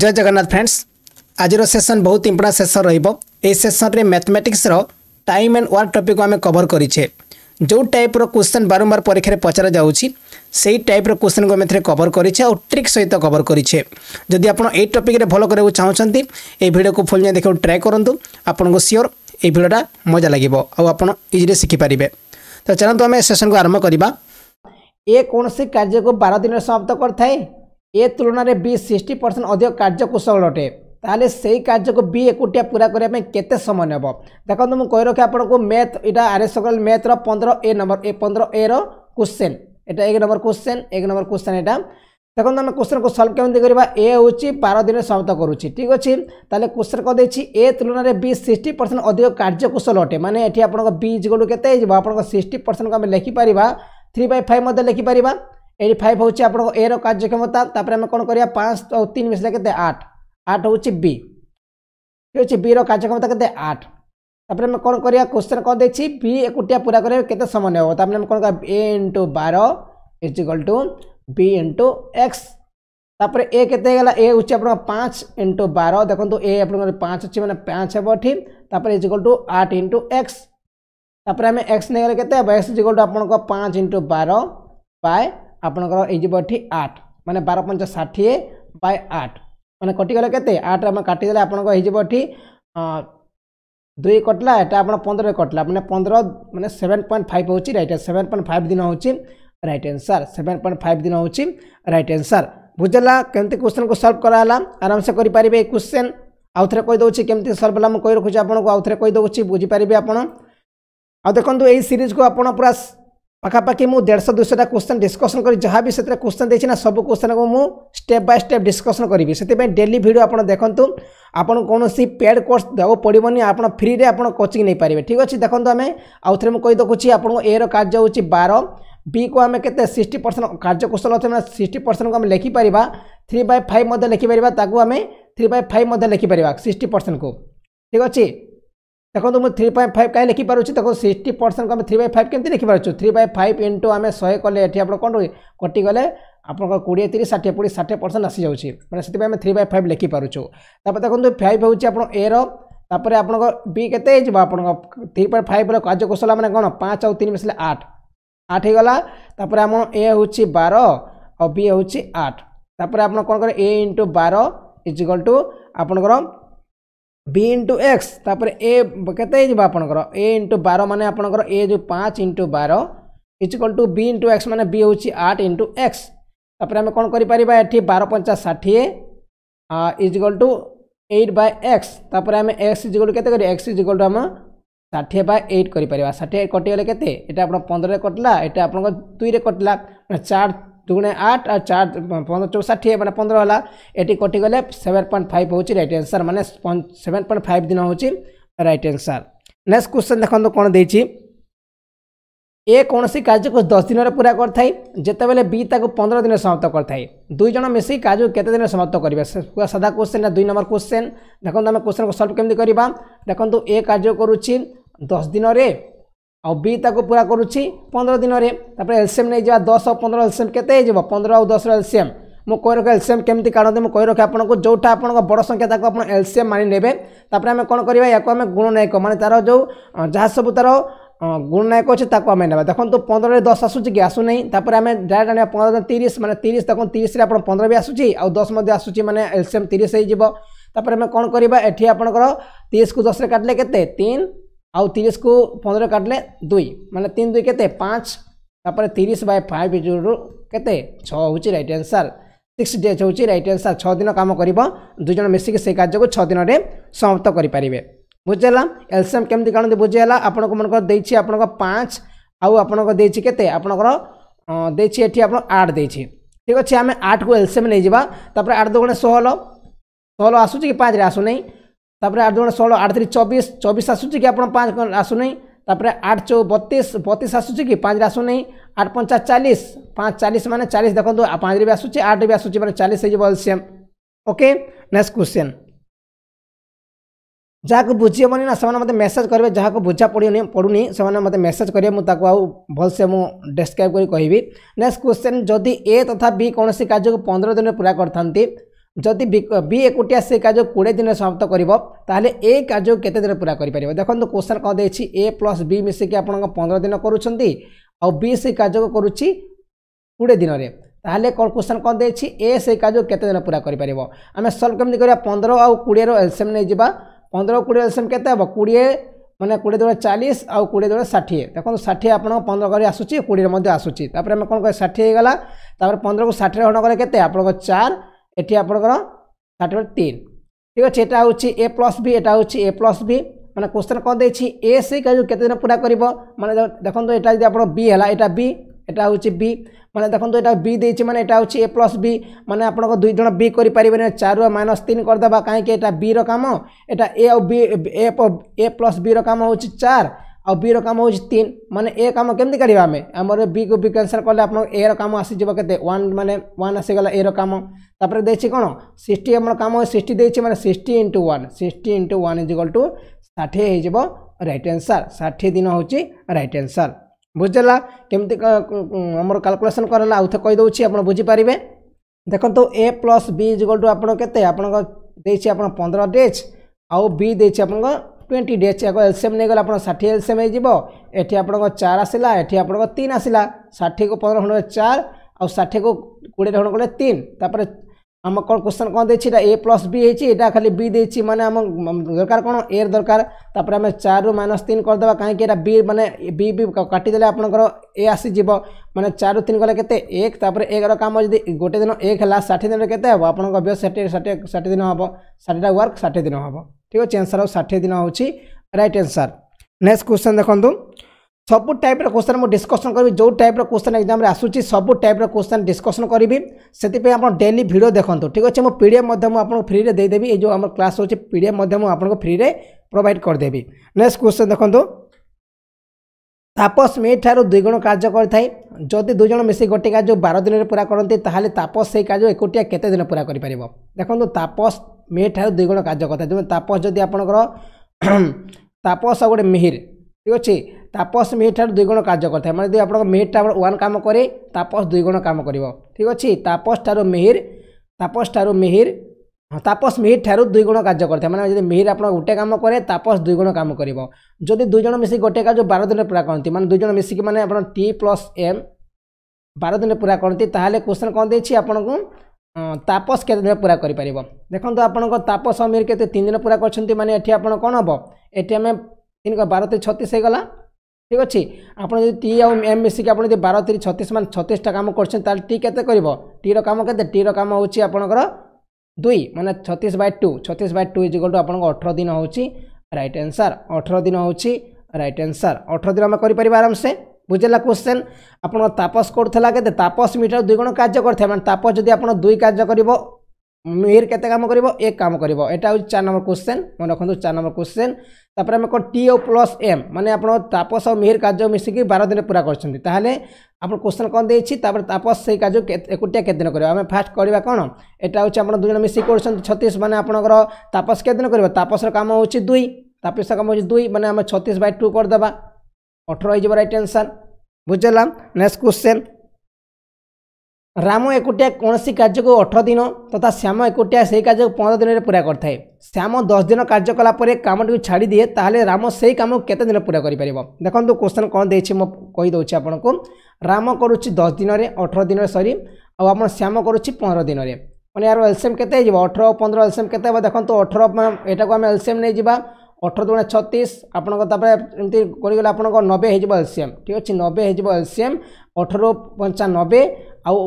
জয় Jagannath friends আজির session বহুত important session রহব এই সেসনরে ম্যাথমেটিক্সর টাইম এন্ড ওয়ার্ক টপিক আমি কভর করিছে যে টাইপর কোশ্চেন বারম্বার পরীক্ষায় পচরা যাচ্ছি সেই টাইপর কোশ্চেন আমি এতে কভর করিছে আর ট্রিক সহিত কভর করিছে যদি আপনার এই টপিকরে ভালো করা চাহুমান এই ভিডিওকে ফুল যাই দেখা ট্রাই করতু আপনার সিওর এই ভিডিওটা মজা লাগিব আপনার ইজিলি শিখিপারে তো চলতু আমি সেসন আরম্ভ করা এ কোণী কার্যক বার দিনের সমাপ্ত করে থাকে ଏ ତୁଳନାରେ ବି ସିକ୍ସଟି ପରସେଣ୍ଟ ଅଧିକ କାର୍ଯ୍ୟକୁଶଳ ଅଟେ ତାହେଲେ ସେଇ କାର୍ଯ୍ୟକୁ ବି ଏକୁଟିଆ ପୁରା କରିବା ପାଇଁ କେତେ ସମୟ ନେବ ଦେଖନ୍ତୁ ମୁଁ କହି ରଖେ ଆପଣଙ୍କୁ ମ୍ୟାଥ୍ ଏଇଟା ଆର୍ ଏସ୍ ସକଲ ମ୍ୟାଥ୍ର ପନ୍ଦର ଏ ନମ୍ବର ଏ ପନ୍ଦର ଏର କୋଶ୍ଚେନ୍ ଏଇଟା ଏକ ନମ୍ବର କୋଶ୍ଚେନ୍ ଏକ ନମ୍ବର କୋଶ୍ଚେନ୍ ଏଇଟା দেখুন আমি কোশ্চেনকে সলভ কেমন করা এ হচ্ছে বার দিনে সমাপ্ত করুছি ঠিক আছে তাহলে কোশ্চেন কে দিয়েছি এ তুলনায় বি সিক্সটি পরসেন্ট অধিক কার্যকুশল অটে মানে এটি আপনার বি ইজগুলো কেতে হয়ে যাব আপনার সিক্সটি পরসেন্ট আমি লেখিপার থ্রি বাই ফাইভ মধ্যে লেখিপার এইটি ফাইভ হচ্ছে আপনার এ র কার্যক্ষমতা তাপরে আমি কোণ করা পাঁচ তিন মিশলে কেতে আট আট হচ্ছে বি ঠিক আছে বি র কার্যক্ষমতা কেতে আট তাপরে আমি কোণ করা কোশ্চেন কম দেখছি বি একুটিয়া পুরা করা কেতে সময় নেব তাপরে আমি কোণ করা এ ইন্টু বার is equal to B into X তাপরে এ কেতে গেলা এ হচ্ছে আপনার পাঁচ ইন্টু বার দেখুন এ আপনার পাঁচ হচ্ছে মানে পাঁচ হব এটি তাপরে ইজ ইকাল টু আট ইন্টু এক্স তাপরে আমি এক্স নেই গেলে কেতে হব এক্স ইজ ইকাল টু আপনার পাঁচ ইন্টু বার বাই ଆପଣଙ୍କର ହେଇଯିବ ଏଠି ଆଠ ମାନେ ବାର ପଞ୍ଚ ଷାଠିଏ ବାଇ ଆଠ ମାନେ କଟିଗଲେ କେତେ ଆଠ ଆମେ କାଟିଦେଲେ ଆପଣଙ୍କର ହେଇଯିବ ଏଠି ଦୁଇ କଟିଲା ଏଇଟା ଆପଣ ପନ୍ଦରରେ କଟିଲା ମାନେ ପନ୍ଦର ମାନେ ସେଭେନ୍ ପଏଣ୍ଟ ଫାଇଭ୍ ହେଉଛି ରାଇଟ୍ ସେଭେନ୍ ପଏଣ୍ଟ ଫାଇଭ୍ ଦିନ ହେଉଛି right answer seven point five ଦିନ ହେଉଛି ରାଇଟ୍ ଆନ୍ସର୍ ବୁଝିଲା କେମିତି କ୍ୱେଶ୍ଚନ୍କୁ ସଲ୍ଭ କରାହେଲା ଆରାମସେ କରିପାରିବେ ଏଇ କ୍ୱେଶ୍ଚନ୍ ଆଉଥରେ କହିଦେଉଛି କେମିତି ସଲ୍ଭ ହେଲା ମୁଁ କହି ରଖୁଛି ଆପଣଙ୍କୁ ଆଉଥରେ କହିଦେଉଛି ବୁଝିପାରିବେ ଆପଣ ଆଉ ଦେଖନ୍ତୁ ଏଇ ସିରିଜ୍କୁ ଆପଣ ପୁରା ପାଖାପାଖି ମୁଁ ଦେଢ଼ଶହ ଦୁଇଶହଟା କ୍ୱେଶ୍ଚନ୍ ଡିସ୍କସନ୍ କରି ଯାହା ବି ସେଥିରେ କ୍ୱେଶ୍ଚନ୍ ଦେଇଛି ନା ସବୁ କ୍ୱେଶ୍ଚନ୍କୁ ମୁଁ ଷ୍ଟେପ୍ ବାଇ ଷ୍ଟେପ୍ ଡିସ୍କସନ୍ କରିବି ସେଥିପାଇଁ ଡେଲି ଭିଡ଼ିଓ ଆପଣ ଦେଖନ୍ତୁ ଆପଣ କୌଣସି ପେଡ଼୍ କୋର୍ସ ଦେବାକୁ ପଡ଼ିବନି ଆପଣ ଫ୍ରିରେ ଆପଣ କୋଚିଂ ନେଇପାରିବେ ଠିକ୍ ଅଛି ଦେଖନ୍ତୁ ଆମେ ଆଉଥରେ ମୁଁ କହିଦେଖୁଛି ଆପଣଙ୍କୁ ଏର କାର୍ଯ୍ୟ ହେଉଛି ବାର বিকু আমি কেতে সিক্সটি পরসেন্ট কার্যকুশল অথবা সিক্সটি পরসেন্টকে আমি লেখিপারা থ্রি বাই ফাইভ মধ্যে লেখিপারা তাকে আমি থ্রি বাই ফাইভ মধ্যে লেখিপারা সিক্সটি পরসেন্টকে ঠিক আছে দেখুন ମୁଁ থ্রি পয়েন্ট ফাইভ କାହିଁ ଲେଖିପାରୁଛି ତାକୁ ସିକ୍ସଟି ପରସେଣ୍ଟକୁ ଆମେ ଥ୍ରୀ ବାଇ ଫାଇଭ୍ କେମିତି ଲେଖିପାରୁଛୁ ଥ୍ରୀ ବାଇ ଫାଇଭ୍ ଇଣ୍ଟୁ ଆମେ ଶହେ କଲେ ଏଠି ଆପଣ କ'ଣ ରୁହେ କଟିଗଲେ ଆପଣଙ୍କର କୋଡ଼ିଏ ତିରିଶ ଷାଠିଏ କୋଡ଼ିଏ ଷାଠିଏ ପରସେଣ୍ଟ ଆସିଯାଉଛି ମାନେ ସେଥିପାଇଁ ଆମେ ଥ୍ରୀ ବାଇ ଫାଇଭ୍ ଲେଖିପାରୁଛୁ ତାପରେ ଦେଖନ୍ତୁ ଫାଇଭ୍ ହେଉଛି ଆପଣ ଏର ତାପରେ ଆପଣଙ୍କ ବି କେତେ ହେଇଯିବ ଆପଣଙ୍କ ଥ୍ରୀ ପଏଣ୍ଟ ଫାଇଭ୍ର କାର୍ଯ୍ୟକୁଶଳ ମାନେ କ'ଣ ପାଞ୍ଚ ଆଉ ତିନି ମିଶିଲେ ଆଠ ଆଠ ହେଇଗଲା ତାପରେ ଆମ ଏ ହେଉଛି ବାର ଆଉ ବି ହେଉଛି ଆଠ ତାପରେ ଆପଣ କ'ଣ କରିବେ ଏ ଇଣ୍ଟୁ ବାର ଇଜିକାଲ୍ ଟୁ ଆପଣଙ୍କର বি ইন্টু এক্স তাপরে এ কেতে হয়ে আপনার এ ইন্টু বার মানে আপনার এ যে পাঁচ ইন্টু বার is equal to B into X মানে বি হচ্ছে আট ইন্টু এক্স তাপরে আমি কোণ করে পারা এটি বার পঞ্চা ষাঠিয়ে is equal to eight by X তাপরে আমি এক্স ইজিকল টু কেতে করি এক্স ইজিকল টু আমার ষাঠিয়ে বাই এইট করে পারা ষাঠিয়ে কটিগলে কেতে এটা আপনার পনেরে কটিলা এটা আপনার দুইরে কটিলা চার দুগুণে আট আর চার চৌ ষাঠিয়ে মানে পনেরো হল এটি কটিগলে সেভেন পয়েন্ট ফাইভ হচ্ছে রাইট আনসার মানে সেভেন পয়েন্ট ফাইভ দিন হচ্ছে রাইট আনসার নেক্সট কোশ্চেন দেখুন কোণ দিয়েছি এ কৌশি কার্যকু দশ দিনের পুরা করে যেতবে বি তাকে পনেরো দিনে সমাপ্ত করে দুইজন মিশি কাজু কেতে দিনে সমাপ্ত করবে পুরা সাদা কোশ্চেন দুই নম্বর কোশ্চেন দেখুন আমি কোশ্চেন সলভ কেমি করা দেখুন এ কাজ করুছি দশ দিনরে ଆଉ ବି ତାକୁ ପୁରା କରୁଛି ପନ୍ଦର ଦିନରେ ତାପରେ ଏଲସିଏମ୍ ନେଇଯିବା ଦଶ ଆଉ ପନ୍ଦର ଏଲସିଏମ୍ କେତେ ହେଇଯିବ ପନ୍ଦର ଆଉ ଦଶର ଏଲସିଏମ୍ ମୁଁ କହି ରଖେ ଏଲସିଏମ୍ କେମିତି କାଢ଼ନ୍ତି ମୁଁ କହି ରଖେ ଆପଣଙ୍କୁ ଯେଉଁଟା ଆପଣଙ୍କ ବଡ଼ ସଂଖ୍ୟା ତାକୁ ଆପଣ ଏଲସିଏମ୍ ମାନି ନେବେ ତାପରେ ଆମେ କ'ଣ କରିବା ୟାକୁ ଆମେ ଗୁଣନାୟକ ମାନେ ତା'ର ଯେଉଁ ଯାହା ସବୁ ତା'ର ଗୁଣନାୟକ ଅଛି ତାକୁ ଆମେ ନେବା ଦେଖନ୍ତୁ ପନ୍ଦରରେ ଦଶ ଆସୁଛି କି ଆସୁନାହିଁ ତାପରେ ଆମେ ଡାଇରେକ୍ଟ ଆଣିବା ପନ୍ଦର ତିରିଶ ମାନେ ତିରିଶ ଦେଖନ୍ତୁ ତିରିଶରେ ଆପଣ ପନ୍ଦର ବି ଆସୁଛି ଆଉ ଦଶ ମଧ୍ୟ ଆସୁଛି ମାନେ ଏଲସିଏମ୍ ତିରିଶ ହେଇଯିବ ତାପରେ ଆମେ କ'ଣ କରିବା ଏଠି ଆପଣଙ୍କର ତିରିଶକୁ ଦଶରେ କାଟିଲେ କେତେ ତିନି আউ তিরিশ কু পনেরো কাটলে দুই মানে তিন দুই কেতে পাঁচ তাপরে তিরিশ বাই ফাইভ ইজুরু কেতে ছ হচ্ছে রাইট আনসার সিক্স ডেজ হচ্ছে রাইট আনসার ছ দিন কাম করব দুজন মিশিকি সেই কার্যক ছ দিনরে সমাপ্ত করে বুঝিলা এলসিএম কেমি কারণ বুঝিলা আপনার মনে দিয়েছি আপনার পাঁচ আউ আপনার দিয়েছি কেতে আপনার দিয়েছি এটি আপনার আট দিয়েছি ঠিক আছে আমি আটকু এলসিএম নিয়ে যা তাপরে আট দুগুণে ষোহল ষোহল আসুচি কি পাঁচরে আসুনাই ତାପରେ ଆଠ ଜଣ ଷୋହଳ ଆଠ ତିନି ଚବିଶ ଚବିଶ ଆସୁଛି କି ଆପଣ ପାଞ୍ଚ ଆସୁନି ତାପରେ ଆଠ ଚଉ ବତିଶ ବତିଶ ଆସୁଛି କି ପାଞ୍ଚରେ ଆସୁନି ଆଠ ପଞ୍ଚା ଚାଳିଶ ପାଞ୍ଚ ଚାଳିଶ ମାନେ ଚାଳିଶ ଦେଖନ୍ତୁ ପାଞ୍ଚରେ ବି ଆସୁଛି ଆଠ ବି ଆସୁଛି ମାନେ ଚାଳିଶ ହେଇଯିବ ଏଲସିଏମ୍ ଓକେ ନେକ୍ସଟ କ୍ୱେଶ୍ଚିନ୍ ଯାହାକୁ ବୁଝି ହେବନି ନା ସେମାନେ ମୋତେ ମେସେଜ୍ କରିବେ ଯାହାକୁ ବୁଝା ପଡ଼ୁନି ପଡ଼ୁନି ସେମାନେ ମୋତେ ମେସେଜ୍ କରିବେ ମୁଁ ତାକୁ ଆଉ ଭଲସେ ମୁଁ ଡେସ୍କ୍ରାଇବ୍ କରି କହିବି ନେକ୍ସଟ କ୍ୱେଶ୍ଚିନ୍ ଯଦି ଏ ତଥା ବି କୌଣସି କାର୍ଯ୍ୟକୁ ପନ୍ଦର ଦିନରେ ପୁରା କରିଥାନ୍ତି ଯଦି ବି ଏକୁଟିଆ ସେ କାର୍ଯ୍ୟ କୋଡ଼ିଏ ଦିନରେ ସମାପ୍ତ କରିବ ତାହେଲେ ଏ କାର୍ଯ୍ୟ କେତେ ଦିନ ପୁରା କରିପାରିବ ଦେଖନ୍ତୁ କୋଶ୍ଚନ୍ କ'ଣ ଦେଇଛି ଏ ପ୍ଲସ୍ ବି ମିଶିକି ଆପଣଙ୍କ ପନ୍ଦର ଦିନ କରୁଛନ୍ତି ଆଉ ବି ସେ କାର୍ଯ୍ୟକୁ କରୁଛି କୋଡ଼ିଏ ଦିନରେ ତାହେଲେ କ'ଣ କୋଶ୍ଚନ୍ କ'ଣ ଦେଇଛି ଏ ସେ କାର୍ଯ୍ୟ କେତେ ଦିନ ପୁରା କରିପାରିବ ଆମେ ସଲ୍ଭ କେମିତି କରିବା ପନ୍ଦର ଆଉ କୋଡ଼ିଏର ଏଲ୍ସିଏମ୍ ନେଇଯିବା ପନ୍ଦର କୋଡ଼ିଏ ଏଲ୍ସିଏମ୍ କେତେ ହେବ କୋଡ଼ିଏ ମାନେ କୋଡ଼ିଏ ଦୋଳ ଚାଳିଶ ଆଉ କୋଡ଼ିଏ ଦୋଳ ଷାଠିଏ ଦେଖନ୍ତୁ ଷାଠିଏ ଆପଣଙ୍କ ପନ୍ଦର କରି ଆସୁଛି କୋଡ଼ିଏରେ ମଧ୍ୟ ଆସୁଛି ତାପରେ ଆମେ କ'ଣ କରିବା ଷାଠିଏ ହେଇଗଲା ତାପରେ ପନ୍ଦରକୁ ଷାଠିଏ ହରଣ କଲେ କେତେ ଆପଣଙ୍କ ଚାରି এটি আপনার থার্টি তিন ঠিক আছে এটা হচ্ছে এ প্লস বি এটা হচ্ছে এ প্লস বি মানে কোশ্চেন কম দিয়েছি এ সি কাজু কেতদিন পুরা করব মানে, মানে দেখুন এটা যদি আপনার বি হল এটা বি এটা হচ্ছে বি মানে দেখুন এটা বি দিয়েছি মানে এটা হচ্ছে এ প্লস বি মানে আপনার দুই জন বি করে পারিবেনি চারু মাইনস তিন করেদেবা কাইকি এটা বি র কাম এটা A B A plus B র কাম হচ্ছে চার ଆଉ ବି'ର କାମ ହେଉଛି ତିନି ମାନେ ଏ କାମ କେମିତି କାଢ଼ିବା ଆମେ ଆମର ବି'କୁ ବି କ୍ୟାନ୍ସଲ୍ କଲେ ଆପଣଙ୍କ ଏ'ର କାମ ଆସିଯିବ କେତେ ୱାନ୍ ମାନେ ୱାନ୍ ଆସିଗଲା ଏ'ର କାମ ତାପରେ ଦେଇଛି କ'ଣ ସିକ୍ସଟି ଆମର କାମ ସିକ୍ସଟି ଦେଇଛି ମାନେ sixty into one sixty into one is equal to ଷାଠିଏ ହେଇଯିବ ରାଇଟ୍ ଆନ୍ସର୍ ଷାଠିଏ ଦିନ ହେଉଛି ରାଇଟ୍ ଆନ୍ସର୍ ବୁଝିଦେଲା କେମିତି ଆମର କାଲକୁଲେସନ୍ କରାହେଲା ଆଉ ଥରେ କହିଦେଉଛି ଆପଣ ବୁଝିପାରିବେ ଦେଖନ୍ତୁ A plus B is equal to ଆପଣ କେତେ ଆପଣଙ୍କ ଦେଇଛି ଆପଣ ପନ୍ଦର ଡେଜ୍ ଆଉ ବି ଦେଇଛି ଆପଣଙ୍କ ଟ୍ୱେଣ୍ଟି ଡେଜ୍ ଯାକ ଏଲ୍ସିଏମ୍ ନେଇଗଲେ ଆପଣ ଷାଠିଏ ଏଲ୍ସିଏମ୍ ହେଇଯିବ ଏଠି ଆପଣଙ୍କ ଚାର ଆସିଲା ଏଠି ଆପଣଙ୍କ ତିନି ଆସିଲା ଷାଠିଏକୁ ପନ୍ଦର ଖଣ୍ଡ ଚାର ଆଉ ଷାଠିଏକୁ କୋଡ଼ିଏ ଖଣ୍ଡ କଲେ ତିନି ତାପରେ ଆମ କ'ଣ କ୍ୱେଶ୍ଚନ୍ କ'ଣ ଦେଇଛି ଏଇଟା ଏ ପ୍ଲସ୍ ବି ହେଇଛି ଏଇଟା ଖାଲି ବି ଦେଇଛି ମାନେ ଆମ ଦରକାର କ'ଣ ଏ ଦରକାର ତାପରେ ଆମେ ଚାରିରୁ ମାଇନସ୍ ତିନି କରିଦେବା କାହିଁକି ଏଇଟା ବି ମାନେ ବି ବି କାଟିଦେଲେ ଆପଣଙ୍କର ଏ ଆସିଯିବ ମାନେ ଚାରିରୁ ତିନି କଲେ କେତେ ଏକ ତାପରେ ଏକର କାମ ଯଦି ଗୋଟେ ଦିନ ଏକ ହେଲା ଷାଠିଏ ଦିନରେ କେତେ ହେବ ଆପଣଙ୍କ ଅଭ୍ୟାସ ଷାଠିଏ ଷାଠିଏ ଷାଠିଏ ଦିନ ହେବ ଷାଠିଏଟା ୱାର୍କ ଷାଠିଏ ଦିନ ହେବ ঠিক আছে ଆନ୍ସର୍ ଆଉ ଷାଠିଏ ଦିନ ହେଉଛି ରାଇଟ୍ ଆନ୍ସର୍ ନେକ୍ସଟ କ୍ୱେଶ୍ଚନ୍ ଦେଖନ୍ତୁ ସବୁ ଟାଇପ୍ର କ୍ୱେଶ୍ଚନ୍ ମୁଁ ଡିସ୍କସନ୍ କରିବି ଯେଉଁ ଟାଇପ୍ର କ୍ୱେଶ୍ଚନ୍ ଏକ୍ଜାମ୍ରେ ଆସୁଛି ସବୁ ଟାଇପ୍ର କ୍ୱେଶ୍ଚନ୍ ଡିସ୍କସନ୍ କରିବି ସେଥିପାଇଁ ଆପଣ ଡେଲି ଭିଡ଼ିଓ ଦେଖନ୍ତୁ ଠିକ୍ ଅଛି ମୁଁ ପି ଡି ଏଫ୍ ମଧ୍ୟ ମୁଁ ଆପଣଙ୍କୁ ଫ୍ରିରେ ଦେଇଦେବି ଏଇ ଯେଉଁ ଆମର କ୍ଲାସ୍ ହେଉଛି ପି ଡି ଏଫ୍ ମଧ୍ୟ ମୁଁ ଆପଣଙ୍କୁ ଫ୍ରିରେ ପ୍ରୋଭାଇଡ଼ କରିଦେବି ନେକ୍ସଟ କ୍ୱେଶ୍ଚନ୍ ଦେଖନ୍ତୁ ତାପସ ମେ ଠାରୁ ଦୁଇ ଗୁଣ କାର୍ଯ୍ୟ କରିଥାଏ ଯଦି ଦୁଇ ଜଣ ମିଶି ଗୋଟିଏ କାର୍ଯ୍ୟ ବାର ଦିନରେ ପୁରା କରନ୍ତି ତାହେଲେ ତାପସ ସେହି କାର୍ଯ୍ୟ ଏକୁଟିଆ କେତେ ଦିନ ପୁରା କରିପାରିବ ଦେଖନ୍ତୁ ତାପସ ମେ ଠାରୁ ଦୁଇ ଗୁଣ କାର୍ଯ୍ୟ କରିଥାଏ ତେଣୁ ତାପସ ଯଦି ଆପଣଙ୍କର ତାପସ ଆଉ ଗୋଟେ ମିହିର ଠିକ୍ ଅଛି ତାପସ ମିହିର ଠାରୁ ଦୁଇ ଗୁଣ କାର୍ଯ୍ୟ କରିଥାଏ ମାନେ ଯଦି ଆପଣଙ୍କ ମିହିରଟା ଆପଣ ୱାନ୍ କାମ କରେ ତାପସ ଦୁଇ ଗୁଣ କାମ କରିବ ଠିକ୍ ଅଛି ତାପସ ଠାରୁ ମିହିର ତାପସ ଠାରୁ ମିହିର ହଁ ତାପସ ମିହିର ଠାରୁ ଦୁଇ ଗୁଣ କାର୍ଯ୍ୟ କରିଥାଏ ମାନେ ଯଦି ମିହିର ଆପଣ ଗୋଟେ କାମ କରେ ତାପସ ଦୁଇ ଗୁଣ କାମ କରିବ ଯଦି ଦୁଇ ଜଣ ମିଶିକି ଗୋଟେ କାର୍ଯ୍ୟ ବାର ଦିନରେ ପୁରା କରନ୍ତି ମାନେ ଦୁଇ ଜଣ ମିଶିକି ମାନେ ଆପଣ ଟି ପ୍ଲସ୍ ଏମ୍ ବାର ଦିନରେ ପୁରା କରନ୍ତି ତାହେଲେ କ୍ୱେଶ୍ଚନ୍ କ'ଣ ଦେଇଛି ଆପଣଙ୍କୁ ତାପସ କେତେ ଦିନ ପୁରା କରିପାରିବ ଦେଖନ୍ତୁ ଆପଣଙ୍କ ତାପସ ଅମୀର କେତେ ତିନି ଦିନ ପୁରା କରିଛନ୍ତି ମାନେ ଏଠି ଆପଣ କ'ଣ ହେବ ଏଠି ଆମେ ତିନି ବାର ତିରିଶ ଛତିଶ ହେଇଗଲା ଠିକ୍ ଅଛି ଆପଣ ଯଦି ଟି ଆଉ ଏମ୍ ମିଶିକି ଆପଣ ଯଦି ବାର ତିରିଶ ଛତିଶ ମାନେ ଛତିଶଟା କାମ କରିଛନ୍ତି ତାହେଲେ ଟି କେତେ କରିବ ଟିର କାମ କେତେ ଟିର କାମ ହେଉଛି ଆପଣଙ୍କର ଦୁଇ ମାନେ ଛତିଶ ବାଇ ଟୁ ଛତିଶ ବାଇ ଟୁ ଇଜିକଲ୍ ଟୁ ଆପଣଙ୍କ ଅଠର ଦିନ ହେଉଛି ରାଇଟ୍ ଆନ୍ସର୍ ଅଠର ଦିନ ହେଉଛି ରାଇଟ୍ ଆନ୍ସର୍ ଅଠର ଦିନ ଆମେ କରିପାରିବା ଆରାମସେ বুঝলা কোশ্চেন আপনার তাপস করুলা কেতে তাপস মিটার দুই গুণ কাজ করতে মানে তাপস যদি আপনার দুই কাজ করব মিহির কেতে কাম করব এক কাম করব এটা হচ্ছে চার নম্বর কোশ্চেন মনে রাখুন চার নম্বর কোশ্চেন তারপরে আমি কোণ টি ও প্লস এম মানে আপনার তাপস ও মিহির কাজ মিশিকি বার দিনে পুরা করছেন তাহলে আপনার কোশ্চেন কম দিয়েছি তারপরে তাপস সেই কাজ একুটিয়া কেদিন করবে আমি ফার্স্ট করা কোণ এটা হচ্ছে আপনার দুজন মিশিকি করছেন ছত্রিশ মানে আপনার তাপস কেদিন করবে তাপসর কাম হচ্ছে দুই তাপসর কাম হচ্ছে দুই মানে আমি ছত্রিশ বাই টু করে করেদেবা অঠেরো হয়ে যাব রাইট আনসার বুঝলাম নেক্সট কোশ্চেন ରାମ ଏକୁଟିଆ କୌଣସି କାର୍ଯ୍ୟକୁ ଅଠର ଦିନ ତଥା ଶ୍ୟାମ ଏକୁଟିଆ ସେହି କାର୍ଯ୍ୟକୁ ପନ୍ଦର ଦିନରେ ପୂରା କରିଥାଏ ଶ୍ୟାମ ଦଶ ଦିନ କାର୍ଯ୍ୟ କଲା ପରେ କାମଟିକୁ ଛାଡ଼ିଦିଏ ତାହେଲେ ରାମ ସେହି କାମକୁ କେତେ ଦିନ ପୂରା କରିପାରିବ ଦେଖନ୍ତୁ କ୍ୱେଶ୍ଚନ୍ କ'ଣ ଦେଇଛି ମୁଁ କହିଦେଉଛି ଆପଣଙ୍କୁ ରାମ କରୁଛି ଦଶ ଦିନରେ ଅଠର ଦିନରେ ସରି ଆଉ ଆପଣ ଶ୍ୟାମ କରୁଛି ପନ୍ଦର ଦିନରେ ମାନେ ଏହାର ଏଲ୍ସିଏମ୍ କେତେ ହେଇଯିବ ଅଠର ଆଉ ପନ୍ଦର ଏଲ୍ସିଏମ୍ କେତେ ହେବ ଦେଖନ୍ତୁ ଅଠର ଏଟାକୁ ଆମେ ଏଲ୍ସିଏମ୍ ନେଇଯିବା ଅଠର ଦୁଗୁଣେ ଛତିଶ ଆପଣଙ୍କ ତାପରେ ଏମିତି କରିଗଲେ ଆପଣଙ୍କ ନବେ ହେଇଯିବ ଏଲସିଏମ୍ ଠିକ୍ ଅଛି ନବେ ହେଇଯିବ ଏଲସିଏମ୍ ଅଠର ପଞ୍ଚା ନବେ ଆଉ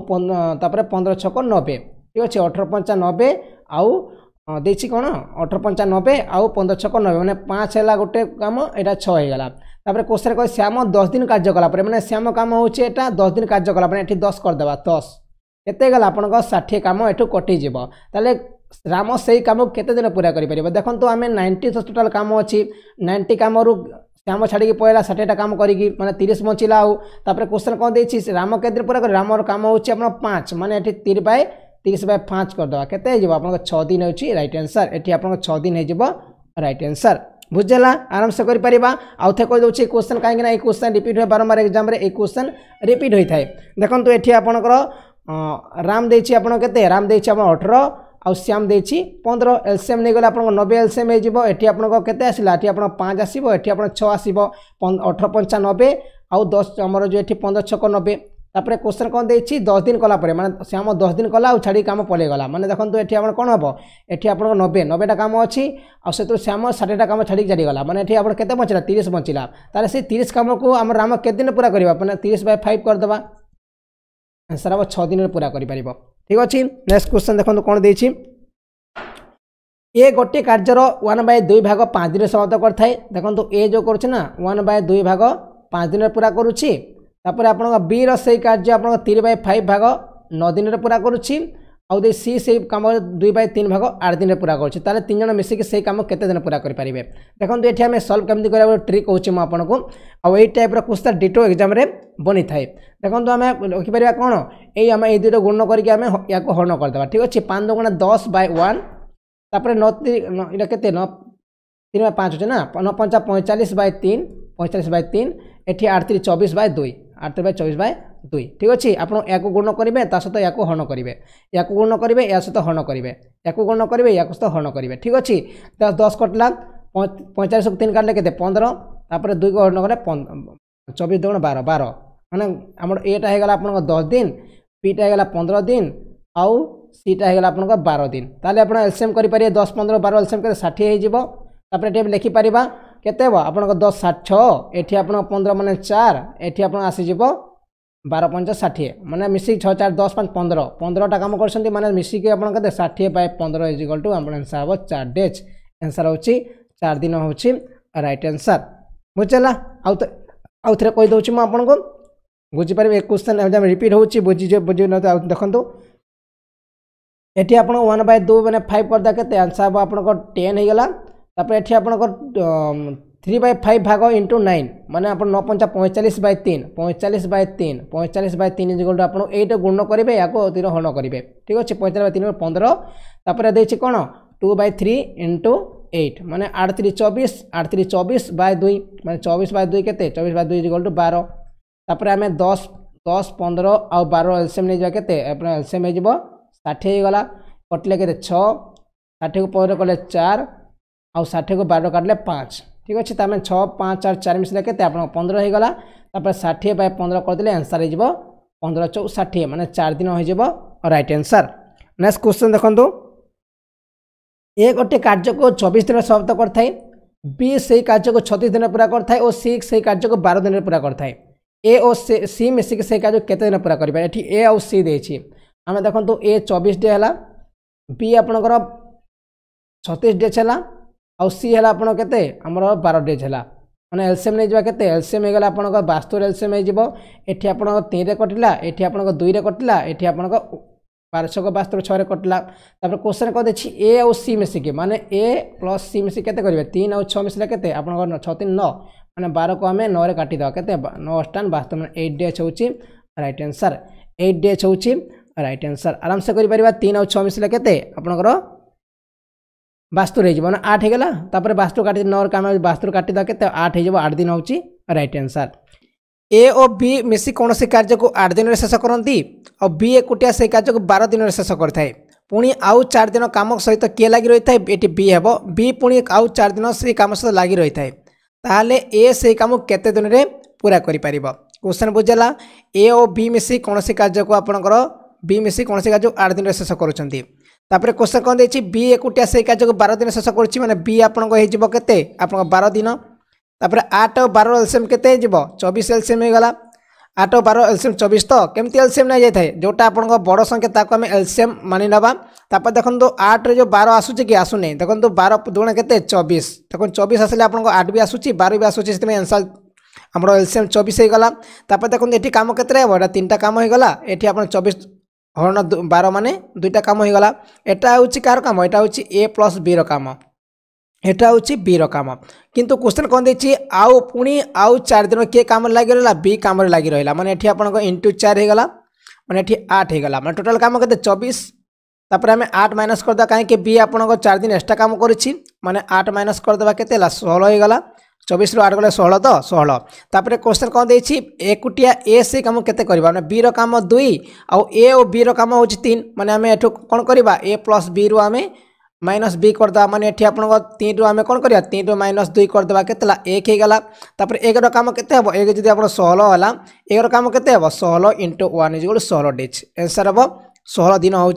ତାପରେ ପନ୍ଦର ଛକ ନବେ ଠିକ୍ ଅଛି ଅଠର ପଞ୍ଚା ନବେ ଆଉ ଦେଇଛି କ'ଣ ଅଠର ପଞ୍ଚା ନବେ ଆଉ ପନ୍ଦର ଛକ ନବେ ମାନେ ପାଞ୍ଚ ହେଲା ଗୋଟେ କାମ ଏଇଟା ଛଅ ହେଇଗଲା ତାପରେ କୋଶ୍ଚେନ୍ କହିଛି ଶ୍ୟାମ ଦଶ ଦିନ କାର୍ଯ୍ୟ କଲା ପରେ ମାନେ ଶ୍ୟାମ କାମ ହେଉଛି ଏଇଟା ଦଶ ଦିନ କାର୍ଯ୍ୟ କଲା ପରେ ଏଠି ଦଶ କରିଦେବା ଦଶ କେତେ ହେଇଗଲା ଆପଣଙ୍କ ଷାଠିଏ କାମ ଏଠୁ କଟିଯିବ ତାହେଲେ ରାମ ସେଇ କାମକୁ କେତେ ଦିନ ପୁରା କରିପାରିବ ଦେଖନ୍ତୁ ଆମେ ନାଇଣ୍ଟି ଟୋଟାଲ୍ କାମ ଅଛି ନାଇଣ୍ଟି କାମରୁ ଶ୍ୟାମ ଛାଡ଼ିକି ପଳେଇଲା ଷାଠିଏଟା କାମ କରିକି ମାନେ ତିରିଶ ବଞ୍ଚିଲା ଆଉ ତାପରେ କ୍ୱେଶ୍ଚନ୍ କ'ଣ ଦେଇଛି ରାମ କେତେ ଦିନ ପୁରା କରିବ ରାମର କାମ ହେଉଛି ଆପଣ ପାଞ୍ଚ ମାନେ ଏଠି ତିରି ବାଇ ତିରିଶ ବାଇ ପାଞ୍ଚ କରିଦେବା କେତେ ହେଇଯିବ ଆପଣଙ୍କ ଛଅ ଦିନ ହେଉଛି ରାଇଟ୍ ଆନ୍ସର୍ ଏଠି ଆପଣଙ୍କ ଛଅ ଦିନ ହେଇଯିବ ରାଇଟ୍ ଆନ୍ସର୍ ବୁଝିଲା ଆରାମସେ କରିପାରିବା ଆଉ ଥରେ କହିଦେଉଛି ଏଇ କ୍ୱେଶ୍ଚନ୍ କାହିଁକିନା ଏଇ କ୍ୱେଶ୍ଚନ୍ ରିପିଟ୍ ହୁଏ ବାରମ୍ବାର ଏକ୍ଜାମ୍ରେ ଏଇ କ୍ୱେଶ୍ଚନ୍ ରିପିଟ୍ ହୋଇଥାଏ ଦେଖନ୍ତୁ ଏଠି ଆପଣଙ୍କର ରାମ ଦେଇଛି ଆପଣ କେତେ ରାମ ଦେଇଛି ଆପଣ ଅଠର ଆଉ ଶ୍ୟାମ୍ ଦେଇଛି ପନ୍ଦର ଏଲ୍ସିଏମ୍ ନେଇଗଲେ ଆପଣଙ୍କ ନବେ ଏଲ୍ସିଏମ୍ ହେଇଯିବ ଏଠି ଆପଣଙ୍କ କେତେ ଆସିଲା ଏଠି ଆପଣ ପାଞ୍ଚ ଆସିବ ଏଠି ଆପଣ ଛଅ ଆସିବ ଅଠର ପଞ୍ଚା ନବେ ଆଉ ଦଶ ଆମର ଯେଉଁ ଏଠି ପନ୍ଦର ଛକ ନବେ ତାପରେ କୋଶ୍ଚେନ୍ କ'ଣ ଦେଇଛି ଦଶ ଦିନ କଲା ପରେ ମାନେ ସେ ଆମ ଦଶ ଦିନ କଲା ଆଉ ଛାଡ଼ିକି କାମ ପଳାଇଗଲା ମାନେ ଦେଖନ୍ତୁ ଏଠି ଆପଣ କ'ଣ ହେବ ଏଠି ଆପଣଙ୍କ ନବେ ନବେଟା କାମ ଅଛି ଆଉ ସେଥିରୁ ଶ୍ୟାମ ଷାଠିଏଟା କାମ ଛାଡ଼ିକି ଚାଲିଗଲା ମାନେ ଏଠି ଆପଣ କେତେ ବଞ୍ଚିଲା ତିରିଶ ବଞ୍ଚିଲା ତାହେଲେ ସେ ତିରିଶ କାମକୁ ଆମର ରାମ କେତେ ଦିନ ପୁରା କରିବା ମାନେ ତିରିଶ ବାଇ ଫାଇଭ୍ କରିଦେବା ଆନ୍ସର୍ ହେବ ଛଅ ଦିନରେ ପୁରା କରିପାରିବ ଠିକ୍ ଅଛି ନେକ୍ସଟ କ୍ୱେଶ୍ଚନ୍ ଦେଖନ୍ତୁ କ'ଣ ଦେଇଛି ଏ ଗୋଟିଏ କାର୍ଯ୍ୟର ୱାନ୍ ବାଇ ଦୁଇ ଭାଗ ପାଞ୍ଚ ଦିନରେ ସମାପ୍ତ କରିଥାଏ ଦେଖନ୍ତୁ ଏ ଯେଉଁ କରୁଛି ନା ୱାନ୍ ବାଇ ଦୁଇ ଭାଗ ପାଞ୍ଚ ଦିନରେ ପୁରା କରୁଛି ତାପରେ ଆପଣଙ୍କ ବିର ସେଇ କାର୍ଯ୍ୟ ଆପଣଙ୍କ ତିନି ବାଇ ଫାଇଭ୍ ଭାଗ ନଅ ଦିନରେ ପୁରା କରୁଛି ଆଉ ଦେଇ ସି ସେଇ କାମ ଦୁଇ ବାଇ ତିନି ଭାଗ ଆଠ ଦିନରେ ପୁରା କରୁଛି ତାହେଲେ ତିନି ଜଣ ମିଶିକି ସେଇ କାମ କେତେ ଦିନ ପୁରା କରିପାରିବେ ଦେଖନ୍ତୁ ଏଠି ଆମେ ସଲ୍ଭ କେମିତି କରିବା ଟ୍ରିକ୍ ହେଉଛି ମୁଁ ଆପଣଙ୍କୁ ଆଉ ଏଇ ଟାଇପ୍ର କୋଶ୍ଚିନ୍ ଡିଟୋ ଏକ୍ଜାମ୍ରେ বনিথায়ে দেখুন আমি লিখিপার কোণ এই আমি এই দুইটা গুণ করি আমি ইয়া হরণ করেদেবা ঠিক আছে পাঁচ দুগুণা দশ বাই ওয়ান তাপরে ন এটা কেতে ন তিন বাই পাঁচ হচ্ছে না ন পঞ্চা পঁয়তাল্লিশ বাই তিন পঁয়তাল্লিশ বাই তিন এটি আটত্রিশ চবিশ বাই দুই আটত্রিশ বাই চবিশ বাই দুই ঠিক আছে আপনার ইয়াকে গুণ করবে তা সহ ইয়াকে হরণ করবে ইয়াকে গুণ করবে ইয়া সহ হরণ করবে ইয়াকে গুণ করবে ইয়াকে সহ হরণ করবে ঠিক আছে দশ কটলা পঁয়তাল্লিশ তিন কাটলে কেতে পনেরো তাপরে দুই হরণ কলে চব্বিশ দুগুণ বার বার মানে আমার এটা হয়ে গেল আপনার দশ দিন পিটা হয়ে গেল পনেরো দিন আউ সিটা হয়ে গেল আপনার বার দিন তাহলে আপনার এলসিএম করে পারে দশ পনেরো বার এলসিএম করে ষাঠিয়ে হয়ে যাব তারপরে এটি লেখিপার কত হব আপনার দশ ষাট ছ এটি আপনার পনেরো মানে চার এটি আপনার আসিযোগ বার পঞ্চ ষাঠিয়ে মানে মিশিকি ছ চার দশ পাঁচ পনেরো পনেরোটা কাম করছেন মানে মিশিকি আপনার কত ষাঠিয়ে বাই পনেরো ইজ ইকাল টু আপনার এনসার হব চার ডেজ এনসার হচ্ছে চার দিন হচ্ছে রাইট আনসার বুঝলা আউ তো ଆଉ ଥରେ କହିଦେଉଛି ମୁଁ ଆପଣଙ୍କୁ ବୁଝିପାରିବେ ଏ କ୍ୱେଶ୍ଚନ୍ ରିପିଟ୍ ହେଉଛି ବୁଝି ବୁଝି ଦେଖନ୍ତୁ ଏଠି ଆପଣ ୱାନ୍ ବାଇ ଦୁଇ ମାନେ ଫାଇଭ୍ କରିଦେଲେ କେତେ ଆନ୍ସର୍ ହେବ ଆପଣଙ୍କର ଟେନ୍ ହେଇଗଲା ତାପରେ ଏଠି ଆପଣଙ୍କର থ্রি বাই ফাইভ ভাগ ইন্টু নাইন মানে আপনার ন পঞ্চা পঁয়চাশ বাই তিন পঁয়চাশ বাই তিন পঁয়চাশ বাই তিন ইজিকল টু আপনার এইটা গুণ করবে ইয়াকে অতির হরণ করবে ঠিক আছে পঁয়চাশ বাই তিন পনেরো তাপরে দিয়েছি কোণ two by three into eight मैंने आड़तीस चौबीस आड़तीस चौबीस बाय दुई मैं चौबीस बाय दुई के चौबीस बाय दुई इजिकल टू बार तापर आम दस दस पंदर आउ बार एलसीएम नहीं जाते एलसीएम हो षाठी गला कटिले के षाठी को पंद्रह कले चार आउ को बार काटले पाँच ठीक अच्छे तमें छः पाँच चार चार मिसले के पंद्रह होगा तापर षाठी बाय पंद्रह करदे आंसर हो पंद्रह चौ षाठी मैंने चार दिन हो रईट आंसर नेक्स्ट क्वेश्चन देखो तो। ଏ ଗୋଟେ କାର୍ଯ୍ୟକୁ ଚବିଶ ଦିନରେ ସମାପ୍ତ କରିଥାଏ ବି ସେହି କାର୍ଯ୍ୟକୁ ଛତିଶ ଦିନ ପୁରା କରିଥାଏ ଓ ସି ସେହି କାର୍ଯ୍ୟକୁ ବାର ଦିନରେ ପୁରା କରିଥାଏ ଏ ଓ ସି ମିଶିକି ସେହି କାର୍ଯ୍ୟ କେତେ ଦିନ ପୁରା କରିପାରିବା ଏଠି ଏ ଆଉ ସି ଦେଇଛି ଆମେ ଦେଖନ୍ତୁ ଏ ଚବିଶ ଡେ ହେଲା ବି ଆପଣଙ୍କର ଛତିଶ ଡେଜ୍ ହେଲା ଆଉ ସି ହେଲା ଆପଣ କେତେ ଆମର ବାର ଡେଜ୍ ହେଲା ମାନେ ଏଲସିଏମ୍ ନେଇଯିବା କେତେ ଏଲସିଏମ୍ ହେଇଗଲା ଆପଣଙ୍କ ବାସ୍ତୋର ଏଲସିଏମ୍ ହେଇଯିବ ଏଠି ଆପଣଙ୍କ ତିନିରେ କଟିଲା ଏଠି ଆପଣଙ୍କ ଦୁଇରେ କଟିଲା ଏଠି ଆପଣଙ୍କ ପାର୍ଶ୍ୱକ ବାସ୍ତର ଛଅରେ କଟିଲା ତାପରେ କୋଶ୍ଚେନ୍ କରିଦେଇଛି ଏ ଆଉ ସି ମିଶିକି ମାନେ ଏ ପ୍ଲସ୍ ସି ମିଶିକି କେତେ କରିବେ ତିନି ଆଉ ଛଅ ମିଶିଲେ କେତେ ଆପଣଙ୍କର ଛଅ ତିନି ନଅ ମାନେ ବାରକୁ ଆମେ ନଅରେ କାଟିଦେବା କେତେ ନଅ ଷ୍ଟାଣ୍ଡ ବାସ୍ତବ ମାନେ ଏଇଟ୍ ଡେଜ୍ ହେଉଛି ରାଇଟ୍ ଆନ୍ସର୍ ଏଇଟ୍ ଡେଜ୍ ହେଉଛି ରାଇଟ୍ ଆନ୍ସର୍ ଆରାମସେ କରିପାରିବା ତିନି ଆଉ ଛଅ ମିଶିଲେ କେତେ ଆପଣଙ୍କର ବାସ୍ତୁର ହେଇଯିବ ମାନେ ଆଠ ହେଇଗଲା ତାପରେ ବାସ୍ତୁ କାଟି ନଅରେ ଆମେ ବାସ୍ତୁରୁ କାଟିଦେବା କେତେ ଆଠ ହେଇଯିବ ଆଠ ଦିନ ହେଉଛି ରାଇଟ୍ ଆନ୍ସର୍ ଏ ଓ ବି ମିଶି କୌଣସି କାର୍ଯ୍ୟକୁ ଆଠ ଦିନରେ ଶେଷ କରନ୍ତି ଆଉ ବି ଏକୁଟିଆ ସେହି କାର୍ଯ୍ୟକୁ ବାର ଦିନରେ ଶେଷ କରିଥାଏ ପୁଣି ଆଉ ଚାରି ଦିନ କାମ ସହିତ କିଏ ଲାଗି ରହିଥାଏ ଏଠି ବି ହେବ ବି ପୁଣି ଆଉ ଚାରି ଦିନ ସେହି କାମ ସହିତ ଲାଗି ରହିଥାଏ ତାହେଲେ ଏ ସେହି କାମ କେତେ ଦିନରେ ପୁରା କରିପାରିବ କୋଶ୍ଚିନ୍ ବୁଝିଲା ଏ ଓ ବି ମିଶି କୌଣସି କାର୍ଯ୍ୟକୁ ଆପଣଙ୍କର ବି ମିଶି କୌଣସି କାର୍ଯ୍ୟକୁ ଆଠ ଦିନରେ ଶେଷ କରୁଛନ୍ତି ତାପରେ କୋଶ୍ଚିନ୍ କ'ଣ ଦେଇଛି ବି ଏକୁଟିଆ ସେହି କାର୍ଯ୍ୟକୁ ବାର ଦିନ ଶେଷ କରୁଛି ମାନେ ବି ଆପଣଙ୍କ ହେଇଯିବ କେତେ ଆପଣଙ୍କ ବାର ଦିନ ତାପରେ ଆଠ ବାର ଏଲସିଏମ୍ କେତେ ହେଇଯିବ ଚବିଶ ଏଲସିଏମ୍ ହେଇଗଲା ଆଠ ବାର ଏଲସିଏମ୍ ଚବିଶ ତ କେମିତି ଏଲସିଏମ୍ ନେଇଯାଇଥାଏ ଯେଉଁଟା ଆପଣଙ୍କ ବଡ଼ ସଂଖ୍ୟା ତାକୁ ଆମେ ଏଲସିଏମ୍ ମାନି ନେବା ତାପରେ ଦେଖନ୍ତୁ ଆଠରେ ଯେଉଁ ବାର ଆସୁଛି କି ଆସୁନି ଦେଖନ୍ତୁ ବାର ଦୁଗୁଣା କେତେ ଚବିଶ ଦେଖନ୍ତୁ ଚବିଶ ଆସିଲେ ଆପଣଙ୍କ ଆଠ ବି ଆସୁଛି ବାର ବି ଆସୁଛି ସେଥିପାଇଁ ଆନ୍ସର୍ ଆମର ଏଲସିଏମ୍ ଚବିଶ ହେଇଗଲା ତାପରେ ଦେଖନ୍ତୁ ଏଠି କାମ କେତେଟା ହେବ ଏଇଟା ତିନିଟା କାମ ହେଇଗଲା ଏଠି ଆପଣ ଚବିଶ হরণ বার মানে দুইটা কাম হয়ে গলা এটা হচ্ছে কার কাম এটা হচ্ছে এ প্লস বি র কাম ଏଟା ହେଉଛି ବିର କାମ କିନ୍ତୁ କ୍ୱେଶ୍ଚନ୍ କ'ଣ ଦେଇଛି ଆଉ ପୁଣି ଆଉ ଚାରି ଦିନ କିଏ କାମରେ ଲାଗି ରହିଲା ବି କାମରେ ଲାଗି ରହିଲା ମାନେ ଏଠି ଆପଣଙ୍କ ଇଣ୍ଟୁ ଚାରି ହେଇଗଲା ମାନେ ଏଠି ଆଠ ହେଇଗଲା ମାନେ ଟୋଟାଲ୍ କାମ କେତେ ଚବିଶ ତାପରେ ଆମେ ଆଠ ମାଇନସ୍ କରିଦେବା କାହିଁକି ବି ଆପଣଙ୍କ ଚାରି ଦିନ ଏକ୍ସଟ୍ରା କାମ କରିଛି ମାନେ ଆଠ ମାଇନସ୍ କରିଦେବା କେତେ ହେଲା ଷୋହଳ ହେଇଗଲା চবিশরু আট গেলে ষোহল তো ষোহল তাপরে কোশ্চেন কম দিয়েছি একুটিয়া এ সে কাম কেতে করা মানে বি কাম দুই আ ও বি কাম হচ্ছে তিন মানে আমি এঠু কোণ করা এ প্লস বি রু আমি माइनस बी करदे मैंने ये आप तीन रू आम कौन करा तीन रू माइनस दुई करदे के एक होगा तापर एगार कम के एक जब आप षोह है एगार कम के षोह इंटू वन इज गोल षोह डेज एनसर हम षोह दिन हूँ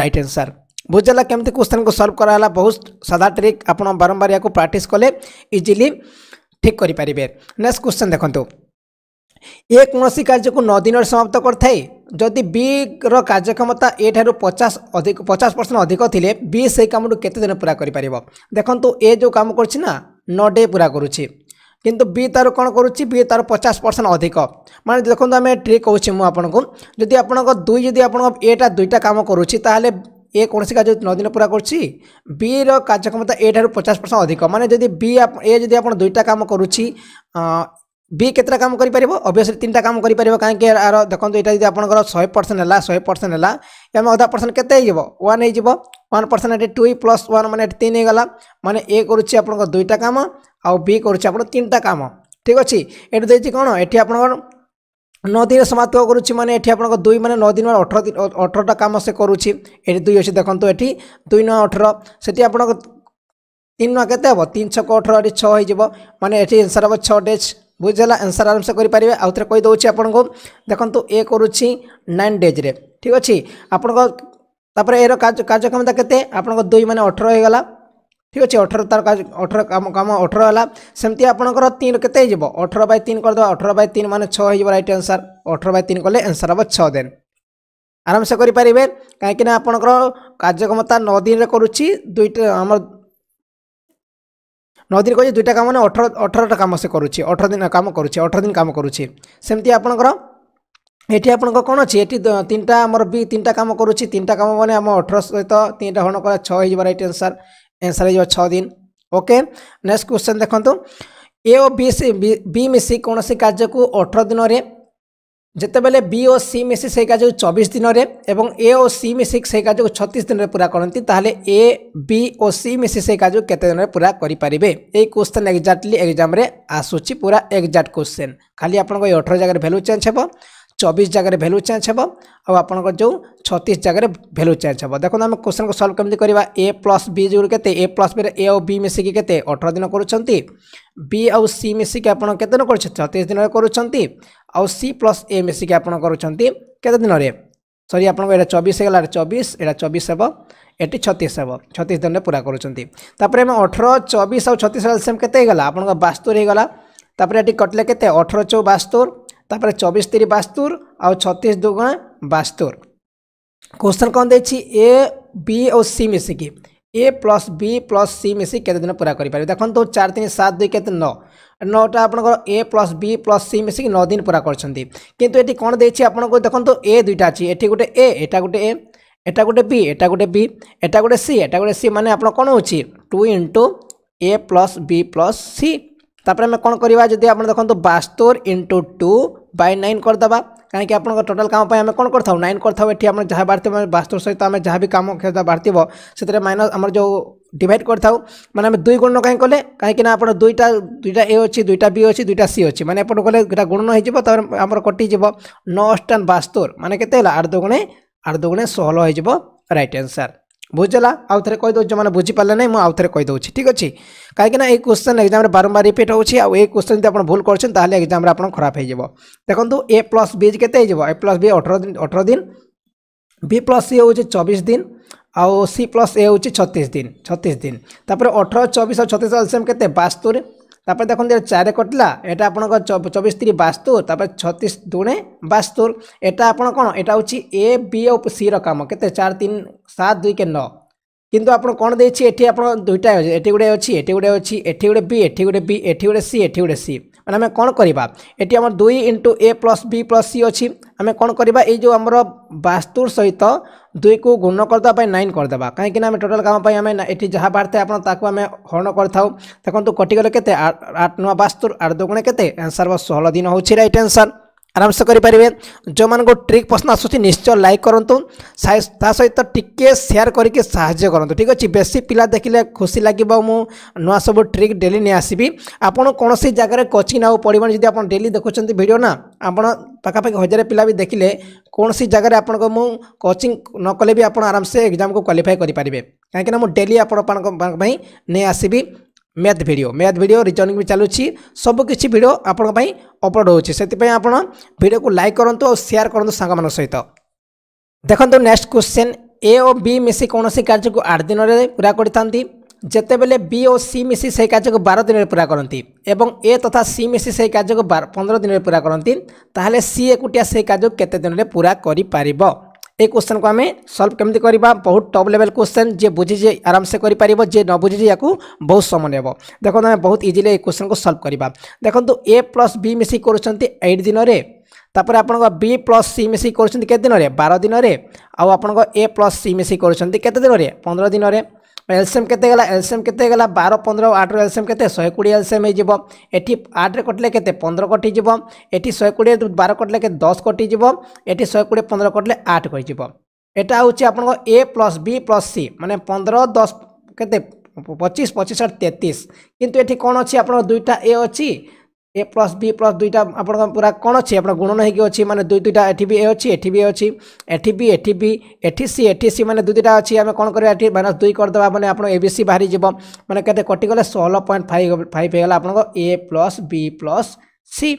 रईट एनसर बुझेगा केमती क्वेश्चन को सल्व कराला बहुत सादा ट्रिक आप बारंबार या प्राक्ट कले इजिली ঠিক করে নেক্সট কোশ্চেন দেখুন এ কোণী কার্যক নদিনের সমাপ্ত করে থাকে ଯଦି ବିର କାର୍ଯ୍ୟକ୍ଷମତା ଏ ଠାରୁ ପଚାଶ ଅଧିକ ପଚାଶ ପରସେଣ୍ଟ ଅଧିକ ଥିଲେ ବି ସେଇ କାମକୁ କେତେ ଦିନ ପୁରା କରିପାରିବ ଦେଖନ୍ତୁ ଏ ଯେଉଁ କାମ କରୁଛି ନା ନଅ ଡେ ପୁରା କରୁଛି କିନ୍ତୁ ବି ତା'ର କ'ଣ କରୁଛି ବି ତା'ର ପଚାଶ ପରସେଣ୍ଟ ଅଧିକ ମାନେ ଦେଖନ୍ତୁ ଆମେ ଟ୍ରିକ୍ କହୁଛି ମୁଁ ଆପଣଙ୍କୁ ଯଦି ଆପଣଙ୍କ ଦୁଇ ଯଦି ଆପଣଙ୍କ ଏଟା ଦୁଇଟା କାମ କରୁଛି ତାହେଲେ ଏ କୌଣସି କାର୍ଯ୍ୟ ନଅ ଦିନ ପୁରା କରୁଛି ବିର କାର୍ଯ୍ୟକ୍ଷମତା ଏଠାରୁ ପଚାଶ ପରସେଣ୍ଟ ଅଧିକ ମାନେ ଯଦି ବି ଏ ଯଦି ଆପଣ ଦୁଇଟା କାମ କରୁଛି বি কেতটা কাম করে পাব অবভিয়াসলি তিনটা কাম করে পাব কাইকি আর দেখুন এটা যদি আপনার শহে পরসেন্ট হল শহে পরসেন্ট হল আমি অধা পরসেন্ট কেতে হয়ে যাব ওয়ান হয়ে যাব ওয়ান পরসেন্ট এটি টু প্লস ওয়ান মানে এটি তিন হয়ে মানে এ করছে আপনার দুইটা কাম আউ করছে আপনার তিনটা কাম ঠিক আছে এটি দিয়েছি কোণ এটি আপনার নৌ দিনে সমাপ্ত করুছি মানে এটি আপনার দুই মানে নৌ দিন মানে অঠর অঠরটা কাম সে করুছি এটি দুই অছে দেখুন এটি দুই নয় অঠর সেটি আপনার তিন নয় কেতে হব তিন ছক অঠর এটি ছ হয়ে যাব মানে এটি এনসার হব ছ ডেজ বুঝিলা ଆନ୍ସର୍ ଆରାମସେ କରିପାରିବେ ଆଉ ଥରେ କହିଦେଉଛି ଆପଣଙ୍କୁ ଦେଖନ୍ତୁ ଏ କରୁଛି ନାଇନ୍ ଡେଜ୍ରେ ଠିକ୍ ଅଛି ଆପଣଙ୍କ ତାପରେ ଏର କାର୍ଯ୍ୟକ୍ଷମତା କେତେ ଆପଣଙ୍କ ଦୁଇ ମାନେ ଅଠର ହୋଇଗଲା ଠିକ୍ ଅଛି ଅଠର ତାର ଅଠର କାମ କାମ ଅଠର ହେଲା ସେମିତି ଆପଣଙ୍କର ତିନି କେତେ ହେଇଯିବ ଅଠର ବାଇ ତିନି କରିଦେବା ଅଠର ବାଇ ତିନି ମାନେ ଛଅ ହେଇଯିବ ରାଇଟ୍ ଆନ୍ସର୍ ଅଠର ବାଇ ତିନି କଲେ ଆନ୍ସର୍ ହେବ ଛଅ ଦେନ୍ ଆରାମସେ କରିପାରିବେ କାହିଁକିନା ଆପଣଙ୍କର କାର୍ଯ୍ୟକ୍ଷମତା ନଅ ଦିନରେ କରୁଛି ଦୁଇଟା ଆମର ନଦୀରେ କହିଛି ଦୁଇଟା କାମ ନା ଅଠର ଅଠରଟା କାମ ସେ କରୁଛି ଅଠର ଦିନ କାମ କରୁଛି ଅଠର ଦିନ କାମ କରୁଛି ସେମିତି ଆପଣଙ୍କର এটি আপনার কোণ অছি এটি তিনটা আমার বি তিনটা কাম করুছি তিনটা কাম মানে আমার অঠর সহিত তিনটা হরণ করা ছ হয়ে যাব রাইট আনসার আনসার হয়ে যাব ছ দিন ওকে নেক্সট কোশ্চেন দেখুন এ ও বি বি মিশি কোণী কার্যক অঠর দিনের ଯେତେବେଳେ ବି ଓ ସି ମିଶି ସେଇ କାର୍ଯ୍ୟକୁ ଚବିଶ ଦିନରେ ଏବଂ ଏ ଓ ସି ମିଶି ସେଇ କାର୍ଯ୍ୟକୁ ଛତିଶ ଦିନରେ ପୁରା କରନ୍ତି ତାହେଲେ ଏ ବି ଓ ସି ମିଶି ସେଇ କାର୍ଯ୍ୟକୁ କେତେ ଦିନରେ ପୁରା କରିପାରିବେ ଏଇ କୋଶ୍ଚେନ୍ ଏକ୍ଜାକ୍ଟଲି ଏକ୍ଜାମ୍ରେ ଆସୁଛି ପୁରା ଏକ୍ଜାକ୍ଟ କୋଶ୍ଚେନ୍ ଖାଲି ଆପଣଙ୍କ ଏଇ ଅଠର ଜାଗାରେ ଭ୍ୟାଲୁ ଚେଞ୍ଜ ହେବ চবিশ জায়গায় ভ্যালু চেঞ্জ হব আপনার যে ছতিশ জায়গায় ভ্যালু চেঞ্জ হব দেখুন আমি কোশ্চেন কু সলভ কেমি করা এ প্লস বি যোগ কেতে এ প্লস বি এ ও বি মিশিকি কেতে অঠর দিন করছেন বি আউ সি মিশিকি আপনার কেতে দিন করছেন ছতিশ দিনের করছেন আউ সি প্লস এ মিশিকি আপনার করছেন কেতে দিনরে সরি আপনার এটা চবিশ হয়ে গেল চবিশ এটা চবিশ হব এটি ছতিশ হব ছতিশ দিনে পুরা করছেন তাপরে আমি অঠর চবিশ আউ ছতিশ এলসিএম কেতে হয়ে গলা আপনার বাস্তর হয়ে গলা তাপরে এটি কটলে কেতে অঠর চৌ বাস্তর ତାପରେ ଚବିଶ ତିରି ବାସ୍ତୋର ଆଉ ଛତିଶ ଦୁଗୁଣା ବାସ୍ତୋର କୋଶ୍ଚନ୍ କ'ଣ ଦେଇଛି ଏ ବି ଆଉ ସି ମିଶିକି A plus B plus C ମିଶିକି କେତେ ଦିନ ପୁରା କରିପାରିବେ ଦେଖନ୍ତୁ ଚାରି ତିନି ସାତ ଦୁଇ କେତେ ନଅ ନଅଟା ଆପଣଙ୍କର A plus B plus C ମିଶିକି ନଅ ଦିନ ପୁରା କରିଛନ୍ତି କିନ୍ତୁ ଏଠି କ'ଣ ଦେଇଛି ଆପଣଙ୍କୁ ଦେଖନ୍ତୁ ଏ ଦୁଇଟା ଅଛି ଏଠି ଗୋଟେ ଏ ଏଟା ଗୋଟେ ଏ এটা গোটে বি এটা গোটে বি এটা গোটে সি এটা গোটে সি মানে আপনার কোণ হচ্ছে two into A plus B plus C তাপরে আমি কোণ করা যদি আপনার দেখুন বাস্তোর ইন্টু টু বাই নাইন করদেবা କାହିଁକି ଆପଣଙ୍କ ଟୋଟାଲ୍ କାମ ପାଇଁ ଆମେ କ'ଣ କରିଥାଉ ନାଇନ୍ କରିଥାଉ ଏଠି ଆମର ଯାହା ବାହାରିଥିବ ବାସ୍ତବ ସହିତ ଆମେ ଯାହା ବି କାମ କ୍ଷେତ୍ର ବାହାରିଥିବ ସେଥିରେ ମାଇନସ୍ ଆମର ଯେଉଁ ଡିଭାଇଡ଼ କରିଥାଉ ମାନେ ଆମେ ଦୁଇ ଗୁଣ କାହିଁ କଲେ କାହିଁକି ନା ଆପଣ ଦୁଇଟା ଦୁଇଟା ଏ ଅଛି ଦୁଇଟା ବି ଅଛି ଦୁଇଟା ସି ଅଛି ମାନେ ଏପଟୁ କଲେ ଦୁଇଟା ଗୁଣ ହେଇଯିବ ତା'ପରେ ଆମର କଟିଯିବ ନଅ ଅଷ୍ଟାନ ବାସ୍ତୋର ମାନେ କେତେ ହେଲା ଆଠ ଦୁଗୁଣେ ଆଠ ଦୁଗୁଣେ ଷୋହଳ ହେଇଯିବ ରାଇଟ୍ ଆନ୍ସର୍ ବୁଝିଲା ଆଉ ଥରେ କହିଦେଉଛି ଯେଉଁମାନେ ବୁଝିପାରିଲେ ନାହିଁ ମୁଁ ଆଉ ଥରେ କହିଦେଉଛି ଠିକ୍ ଅଛି କାହିଁକିନା ଏଇ କ୍ୱେଶ୍ଚନ୍ ଏକ୍ଜାମ୍ରେ ବାରମ୍ବାର ରିପିଟ୍ ହେଉଛି ଆଉ ଏଇ କ୍ୱେଶ୍ଚନ୍ ଯଦି ଆପଣ ଭୁଲ କରୁଛନ୍ତି ତାହେଲେ ଏକ୍ଜାମ୍ରେ ଆପଣ ଖରାପ ହେଇଯିବ ଦେଖନ୍ତୁ ଏ ପ୍ଲସ୍ ବି କେତେ ହେଇଯିବ ଏ ପ୍ଲସ୍ ବି ଅଠର ଦିନ ଅଠର ଦିନ ବି ପ୍ଲସ୍ ସି ହେଉଛି ଚବିଶ ଦିନ ଆଉ ସି ପ୍ଲସ୍ ଏ ହେଉଛି ଛତିଶ ଦିନ ଛତିଶ ଦିନ ତାପରେ ଅଠର ଚବିଶ ଆଉ ଛତିଶ ଏଲ୍ସିଏମ୍ କେତେ ବାସ୍ତୋରି তারপরে দেখুন চারি কটলা এটা আপনার চব্বিশ তিরিশ বাস্তর তারপরে ছত্রিশ দুণে বাস্তর এটা আপনার কোণ এটা হচ্ছে এ বি ও সি র কাম কে চার তিন সাত দুই কে ন কিন্তু আপনার কোণ দিয়েছি এটি আপনার দুইটা এটি গোটে অছি এটি গোটে অছি এটি গোটে বি এটি গোটে বি এটি গোটে সি এটি গোটে সি মানে আমি কোণ করা এটি আমার দুই into A plus B plus C অছি আমি কোণ করা এই যে আমার বাস্তুর সহিত ଦୁଇକୁ ଗୁଣ କରିଦେବା ପାଇଁ ନାଇନ୍ କରିଦେବା କାହିଁକିନା ଆମେ ଟୋଟାଲ୍ କାମ ପାଇଁ ଆମେ ଏଠି ଯାହା ବାହାରିଥାଏ ଆପଣ ତାକୁ ଆମେ ହରଣ କରିଥାଉ ଦେଖନ୍ତୁ କଟିଗଲେ କେତେ ଆଠ ନୂଆ ବାସ୍ତୁର ଆଠ ଦୁଗୁଣେ କେତେ ଆନ୍ସର୍ ବା ଷୋହଳ ଦିନ ହେଉଛି ରାଇଟ୍ ଆନ୍ସର୍ আরামসে করে ଯେଉଁମାନଙ୍କୁ ଟ୍ରିକ୍ ପସନ୍ଦ ଆସୁଛି ନିଶ୍ଚୟ ଲାଇକ୍ କରନ୍ତୁ ତା ସହିତ ଟିକିଏ ସେୟାର କରିକି ସାହାଯ୍ୟ କରନ୍ତୁ ଠିକ୍ ଅଛି ବେଶୀ ପିଲା ଦେଖିଲେ ଖୁସି ଲାଗିବ ମୁଁ ନୂଆ ସବୁ ଟ୍ରିକ୍ ଡେଲି ନେଇ ଆସିବି ଆପଣ କୌଣସି ଜାଗାରେ କୋଚିଂ ନେବାକୁ ପଡ଼ିବନି ଯଦି ଆପଣ ଡେଲି ଦେଖୁଛନ୍ତି ଭିଡ଼ିଓ ନା ଆପଣ ପାଖାପାଖି ହଜାରେ ପିଲା ବି ଦେଖିଲେ କୌଣସି ଜାଗାରେ ଆପଣଙ୍କ ମୁଁ କୋଚିଂ ନ କଲେ ବି ଆପଣ ଆରାମସେ ଏକ୍ଜାମ୍କୁ କ୍ୱାଲିଫାଏ କରିପାରିବେ କାହିଁକିନା ମୁଁ ଡେଲି ଆପଣମାନଙ୍କ ପାଇଁ ନେଇ ଆସିବି math video math video reasoning ବି ଚାଲୁଛି ସବୁକିଛି ଭିଡ଼ିଓ ଆପଣଙ୍କ ପାଇଁ ଅପଲୋଡ଼ ହେଉଛି ସେଥିପାଇଁ ଆପଣ ଭିଡ଼ିଓକୁ ଲାଇକ୍ କରନ୍ତୁ ଆଉ ସେୟାର କରନ୍ତୁ ସାଙ୍ଗମାନଙ୍କ ସହିତ ଦେଖନ୍ତୁ ନେକ୍ସଟ କ୍ୱେଶ୍ଚିନ୍ ଏ ଓ ବି ମିଶି କୌଣସି କାର୍ଯ୍ୟକୁ ଆଠ ଦିନରେ ପୁରା କରିଥାନ୍ତି ଯେତେବେଳେ ବି ଓ ସି ମିଶି ସେହି କାର୍ଯ୍ୟକୁ ବାର ଦିନରେ ପୁରା କରନ୍ତି ଏବଂ ଏ ତଥା ସି ମିଶି ସେହି କାର୍ଯ୍ୟକୁ ପନ୍ଦର ଦିନରେ ପୁରା କରନ୍ତି ତାହେଲେ ସି ଏକୁଟିଆ ସେହି କାର୍ଯ୍ୟକୁ କେତେ ଦିନରେ ପୁରା କରିପାରିବ এই কোশ্চেনকু আমি সলভ কেমি করা বহুত টপ লেভেল কোশ্চেন যে বুঝিছে আরামসে করে পাব যে ন বুঝিছে ইয়াকু বহু সময় নেব দেখুন আমি বহুত ইজিলি এই কোশ্চেনকু সলভ করা দেখুন এ প্লস বি মিশি করছেন এইট দিনরে ତାପରେ ଆପଣଙ୍କ ବି ପ୍ଲସ୍ ସି ମିଶିକି କରୁଛନ୍ତି କେତେ ଦିନରେ ବାର ଦିନରେ ଆଉ ଆପଣଙ୍କ ଏ ପ୍ଲସ୍ ସି ମିଶିକି କରୁଛନ୍ତି କେତେ ଦିନରେ ପନ୍ଦର ଦିନରେ এলসিএম কেতে গেলা এলসিএম কেতে গেলা বার পনেরো আটর এলসিএম কেতে শহে কোড়িয়ে এলসিএম হয়ে এটি আটরে কটিলে কেতে পনেরো কটি যাব এটি শহে কোড়িয়ে বার কটিলে কেতে দশ কটি যাব এটি শহে কোড়িয়ে পনেরো কটিলে আট করে যাব এটা হচ্ছে আপনার A plus B plus C মানে পনেরো দশ কেতে পঁচিশ পঁচিশ আট তেত্রিশ কিন্তু এটি কোণ অছি আপনার দুইটা এ অছি ए प्लस बी प्लस दुईटा आप पूरा कौन अच्छे आप गुणन होगी मैंने दुई दुईटा एटी भी ए अच्छी एटी भी अच्छी एटी भी एटी भी एटी सी एटी सी मैंने दुई दुईटा अच्छी आम कौन करवा माइनस दुई करदे मैंने आप ए सी बाहरी जब मैंने के कटिगले षोल पॉइंट फाइव फाइव होगा आप A plus B plus C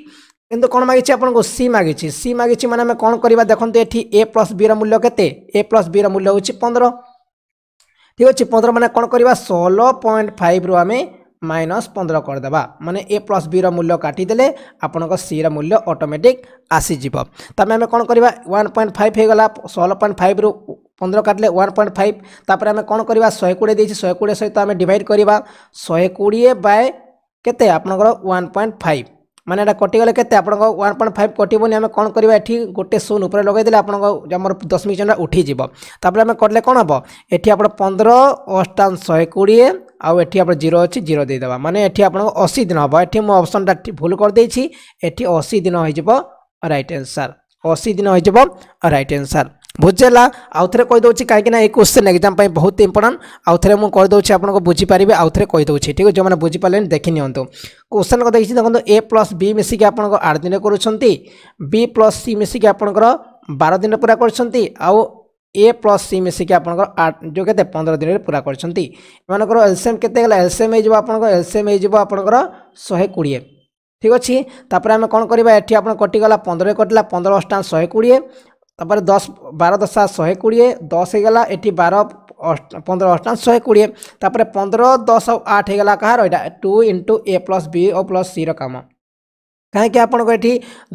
কিন্তু কোণ মাগিছি আপনার সি মাগিছি সি মাগিছি মানে আমি কোণ করা দেখুন এটি এ প্লস বি মূল্য কেতে এ প্লস বি মূল্য হচ্ছে পনেরো ঠিক আছে পনেরো মানে কোণ করা ষোল পয়েন্ট ফাইভ রু আমি মাইনস পনেরো କରିଦେବା ମାନେ ଏ ପ୍ଲସ୍ ବିର ମୂଲ୍ୟ କାଟିଦେଲେ ଆପଣଙ୍କ ସିର ମୂଲ୍ୟ ଅଟୋମେଟିକ୍ ଆସିଯିବ ତାପରେ ଆମେ କ'ଣ କରିବା ୱାନ୍ ପଏଣ୍ଟ ଫାଇଭ୍ ହୋଇଗଲା ଷୋହଳ ପଏଣ୍ଟ ଫାଇଭ୍ରୁ ପନ୍ଦର କାଟିଲେ ୱାନ୍ ପଏଣ୍ଟ ଫାଇଭ୍ ତାପରେ ଆମେ କ'ଣ କରିବା ଶହେ କୋଡ଼ିଏ ଦେଇଛି ଶହେ କୋଡ଼ିଏ ସହିତ ଆମେ ଡିଭାଇଡ଼ କରିବା ଶହେ କୋଡ଼ିଏ ବାଏ କେତେ ଆପଣଙ୍କର ୱାନ୍ ପଏଣ୍ଟ ଫାଇଭ୍ মানে এটা কটিগলে কেতে আপনার ওয়ান পয়েন্ট ফাইভ কটবনি আমি কম করা এটি গোটে শূন্য উপরে লগাই দেলে আপনার আমার দশমিক চিহ্নটা উঠিযোগ তাপরে আমি করলে কম হব এটি আপনার পনেরো অষ্টান শহে কোড়িয়ে আউ এটি আপনার জিরো অছি জিরো দিয়েদেবা মানে এটি আপনার অশী দিন হব এটি মু অপশনটা ভুল করেদেছি এটি অশী দিন হয়ে যাব রাইট আনসার অশী দিন হয়ে যাব রাইট আনসার বুঝিলা আউথরে কইদি কিনা এই কোশ্চেন এক্সাম বহুত ইম্পর্টাট আউথরে মু কইদি আপনার বুঝিপারে আউথরে কইদি ঠিক আছে যে বুঝিপারে দেখি নিহত কোশ্চেন কথা কিছু দেখুন এ প্লস বি মিশিকি আপনার আট দিন করছেন বি প্লস সি মিশিকি আপনার বার দিন পুরা করছেন আউ ए प्लस सी मिसिक आप जो के पंद्रह दिन में पूरा कर एलसीएम के एलसीएम हो एलसीएम हो शहे कोड़े ठीक अच्छे तापर आम कौन करवा ये आप कटिगला पंद्रह कटिला पंद्रह अष्टान शहे कोड़े दस बार दस शहे कोड़े दस होगा ये बार पंद्रह अष्टान शहे कोड़े पंद्रह दस आठ होगा कहार यहाँ two into A plus B और प्लस सी राम कहीं आपंकर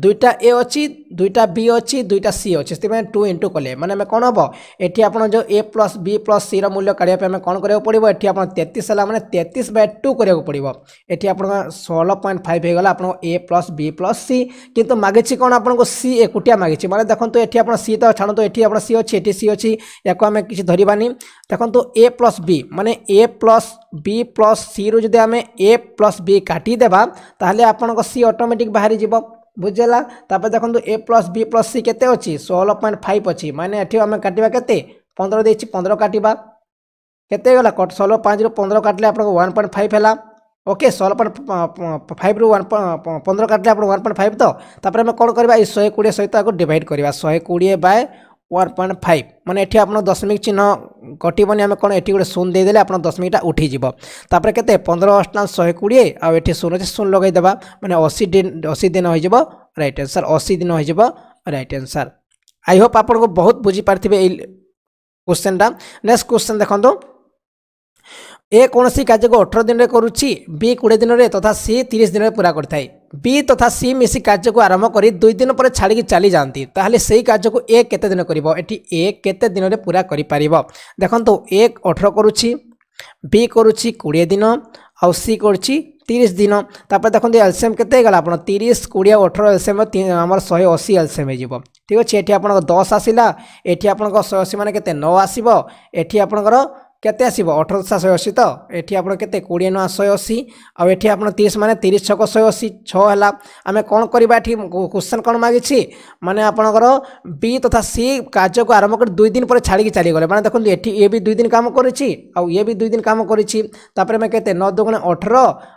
दुईटा ए अच्छी দুইটা বি অছি দুইটা সি অছি সেপাই টু ইন্টু কলে মানে আমি কম হব এটি আপনার যে A plus B plus C রূল্য কাড়া আমি কম করা পড়ব এটি আপনার তেত্রিশ হল মানে তেত্রিশ বাই টু করা পড়ব এটি আপনার ষোল পয়েন্ট ফাইভ হয়ে গলা আপনার A plus B plus C কিন্তু মাগিছি কোণ আপনার সি একুটিয়া মাগিছি মানে দেখুন এটি আপনার সি তো ছাড়তো এটি আপনার সি অছি এটি সি অছি ইয়াকে আমি কিছু ধরবানি দেখুন এ প্লস বি মানে A plus B plus C রু যদি আমি এ প্লস বি কাটিদেবা তাহলে আপনার সি অটোমেটিক বাহারি যাব বুঝিলা তাপরে দেখুন A plus B plus C କେତେ ଅଛି ଷୋହଳ ପଏଣ୍ଟ ଫାଇଭ୍ ଅଛି ମାନେ ଏଠି ଆମେ କାଟିବା କେତେ ପନ୍ଦର ଦେଇଛି ପନ୍ଦର କାଟିବା କେତେ ହେଇଗଲା ଷୋହଳ ପାଞ୍ଚରୁ ପନ୍ଦର କାଟିଲେ ଆପଣଙ୍କୁ ୱାନ୍ ପଏଣ୍ଟ ଫାଇଭ୍ ହେଲା ଓକେ ଷୋହଳ ପଏଣ୍ଟ ଫାଇଭ୍ରୁ ୱାନ୍ ପନ୍ଦର କାଟିଲେ ଆପଣ ୱାନ୍ ପଏଣ୍ଟ ଫାଇଭ୍ ତ ତାପରେ ଆମେ କ'ଣ କରିବା ଏଇ ଶହେ କୋଡ଼ିଏ ସହିତ ଆକୁ ଡିଭାଇଡ଼ କରିବା ଶହେ କୋଡ଼ିଏ ବାଏ ওয়ান পয়েন্ট ফাইভ মানে এটি আপনার দশমিক চিহ্ন কটবনি আমি কোণ এটি গোটে শূন্য দিয়েদেলে আপনার দশমিকটা উঠিযোগ তাপরে কেতে পনেরো অষ্টাংশ শহে কোড়িয়ে আঠি শূন্য আছে শূন্য লগাইদেব মানে অশী দিন অশী দিন হয়ে যাব রাইট আনসার অশী দিন হয়ে যাব রাইট আনসার আই হোপ আপনার বহুত বুঝিপারি এই কোশ্চেনটা নেক্সট কোশ্চেন দেখুন ए कौन कार्य को अठर दिन में करुच्ची बी कोड़े दिन में तथा सी तीस दिन में पूरा करें বি তথা সি মিশি কার্যকু আরম্ভ করে দুই দিন পরে ছাড়ি চালি যাতে তাহলে সেই কার্যকু এ কেতে দিন করব এটি এ কেতে দিনরে পুরা করে পারিব দেখুন এ অঠর করুছি বি করুছি কোড়িয়ে দিন আউ সি করছি তিরিশ দিন তাপরে দেখুন এলসিএম কেতে হয়ে গেল আপনার তিরিশ কোড়িয়ে অঠর এলসিএম আমার শহে অশী এলসিএম হয়ে যাব ঠিক আছে এটি আপনার দশ আসিলা এটি আপনার শহে অশী মানে কেতে ন আসব এটি আপনার কেতে আসব অঠর দশা শহে অশী তো এটি আপনার কেতে কোড়িয়ে নয় শহে অশী আঠি আপনার তিরিশ মানে তিরিশ ছক শহে অশী ছ হল আমি কম করা এটি কোশ্চেন কম মাগিছি মানে আপনার বি তথা সি কার্যক আরম্ভ করে দুই দিন পরে ছাড়ি চালগলে মানে দেখুন এটি ইয়ে বি দুই দিন কাম করেছি আয়ে বি দুই দিন কাম করেছি তাপরে আমি কেতে ন দুগুণে অঠর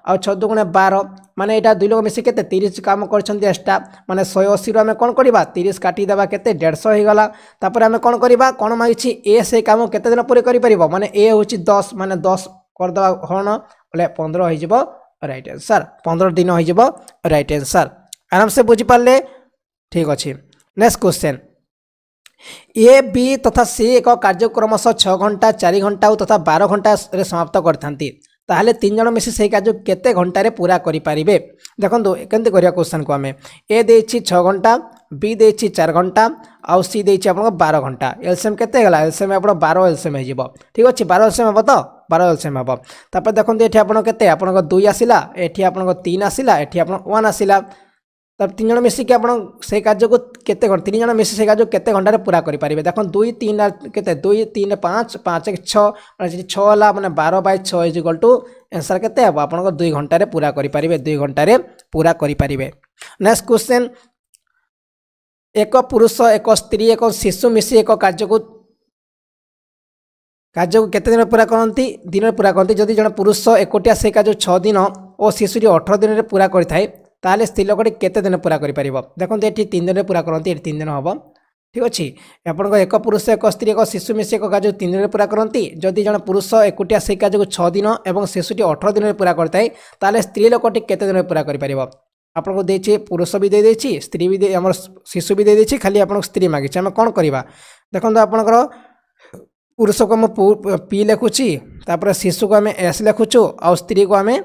আ ছ দুগুণে বার ମାନେ ଏଇଟା ଦୁଇ ଲୋକ ମିଶି କେତେ ତିରିଶ କାମ କରିଛନ୍ତି ଏକ୍ସଟ୍ରା ମାନେ ଶହେ ଅଶୀରୁ ଆମେ କ'ଣ କରିବା ତିରିଶ କାଟିଦେବା କେତେ ଦେଢ଼ଶହ ହୋଇଗଲା ତାପରେ ଆମେ କ'ଣ କରିବା କ'ଣ ମାଗିଛି ଏ ସେଇ କାମ କେତେ ଦିନ ପରେ କରିପାରିବ ମାନେ ଏ ହେଉଛି ଦଶ ମାନେ ଦଶ କରିଦେବା କ'ଣ ବୋଲେ ପନ୍ଦର ହୋଇଯିବ ରାଇଟ୍ ଆନ୍ସର୍ ପନ୍ଦର ଦିନ ହୋଇଯିବ ରାଇଟ୍ ଆନ୍ସର୍ ଆରାମସେ ବୁଝିପାରିଲେ ଠିକ୍ ଅଛି ନେକ୍ସଟ କ୍ୱେଶ୍ଚେନ୍ ଏ ବି ତଥା ସି ଏକ କାର୍ଯ୍ୟକ୍ରମ ସହ ଛଅ ଘଣ୍ଟା ଚାରି ଘଣ୍ଟା ଆଉ ତଥା ବାର ଘଣ୍ଟାରେ ସମାପ୍ତ କରିଥାନ୍ତି ତାହେଲେ ତିନି ଜଣ ମିଶି ସେହି କାର୍ଯ୍ୟକୁ କେତେ ଘଣ୍ଟାରେ ପୁରା କରିପାରିବେ ଦେଖନ୍ତୁ କେମିତି କରିବା କୋଶ୍ଚିନ୍କୁ আমি এ দিয়েছি ছ ঘন্টা বি দিয়েছি চার ঘন্টা আউ সি দিয়েছি আপনার বার ঘন্টা এলসিএম কেতে গেল এলসিএম আপনার বার এলসিএম হয়ে যাব ঠিক আছে বার এলসিএম হব তো বার এলসিএম হব তারপরে দেখুন এটি আপনার কেতে আপনার দুই আসিলা এটি আপনার তিন আসিলা এটি আপনার ওয়ান আসিলা তিন জন মিশিকি আপনার সেই কাজকে কেতে ঘন্টা তিন জন মিশি সেই কাজ কেতে ঘন্টার পুরা করে পারবে দেখুন দুই তিন কেতে দুই তিন পাঁচ পাঁচ ছ মানে সেটি ছ হল মানে বার বাই ছ ইজ ইকল টু এনসার কেতে হব আপনার দুই ঘন্টার পুরা করে পারবে দুই ঘন্টার পুরা করে পারবে নেক্সট কোশ্চেন ଏକ ପୁରୁଷ ଏକ ସ୍ତ୍ରୀ ଏକ ଶିଶୁ ମିଶି ଏକ କାର୍ଯ୍ୟକୁ କାର୍ଯ୍ୟକୁ କେତେ ଦିନ ପୁରା କରନ୍ତି ଦିନରେ ପୁରା କରନ୍ତି ଯଦି ଜଣେ ପୁରୁଷ ଏକୁଟିଆ ସେ କାର୍ଯ୍ୟ ଛଅ ଦିନ ଓ ଶିଶୁଟି ଅଠର ଦିନରେ ପୁରା କରିଥାଏ ତାହେଲେ ସ୍ତ୍ରୀ ଲୋକଟି କେତେ ଦିନ ପୁରା କରିପାରିବ ଦେଖନ୍ତୁ ଏଠି ତିନି ଦିନରେ ପୁରା କରନ୍ତି ଏଠି ତିନି ଦିନ ହେବ ଠିକ୍ ଅଛି ଆପଣଙ୍କ ଏକ ପୁରୁଷ ଏକ ସ୍ତ୍ରୀ ଏକ ଶିଶୁ ମିଶି ଏକ କାର୍ଯ୍ୟକୁ ତିନି ଦିନରେ ପୁରା କରନ୍ତି ଯଦି ଜଣେ ପୁରୁଷ ଏକୁଟିଆ ସେହି କାର୍ଯ୍ୟକୁ ଛଅ ଦିନ ଏବଂ ଶିଶୁଟି ଅଠର ଦିନରେ ପୁରା କରିଥାଏ ତାହେଲେ ସ୍ତ୍ରୀ ଲୋକଟି କେତେ ଦିନରେ ପୁରା କରିପାରିବ ଆପଣଙ୍କୁ ଦେଇଛି ପୁରୁଷ ବି ଦେଇଦେଇଛି ସ୍ତ୍ରୀ ବି ଆମର ଶିଶୁ ବି ଦେଇଦେଇଛି ଖାଲି ଆପଣଙ୍କୁ ସ୍ତ୍ରୀ ମାଗିଛି ଆମେ କ'ଣ କରିବା ଦେଖନ୍ତୁ ଆପଣଙ୍କର ପୁରୁଷକୁ ଆମେ ପି ଲେଖୁଛି ତାପରେ ଶିଶୁକୁ ଆମେ ଏସ୍ ଲେଖୁଛୁ ଆଉ ସ୍ତ୍ରୀକୁ ଆମେ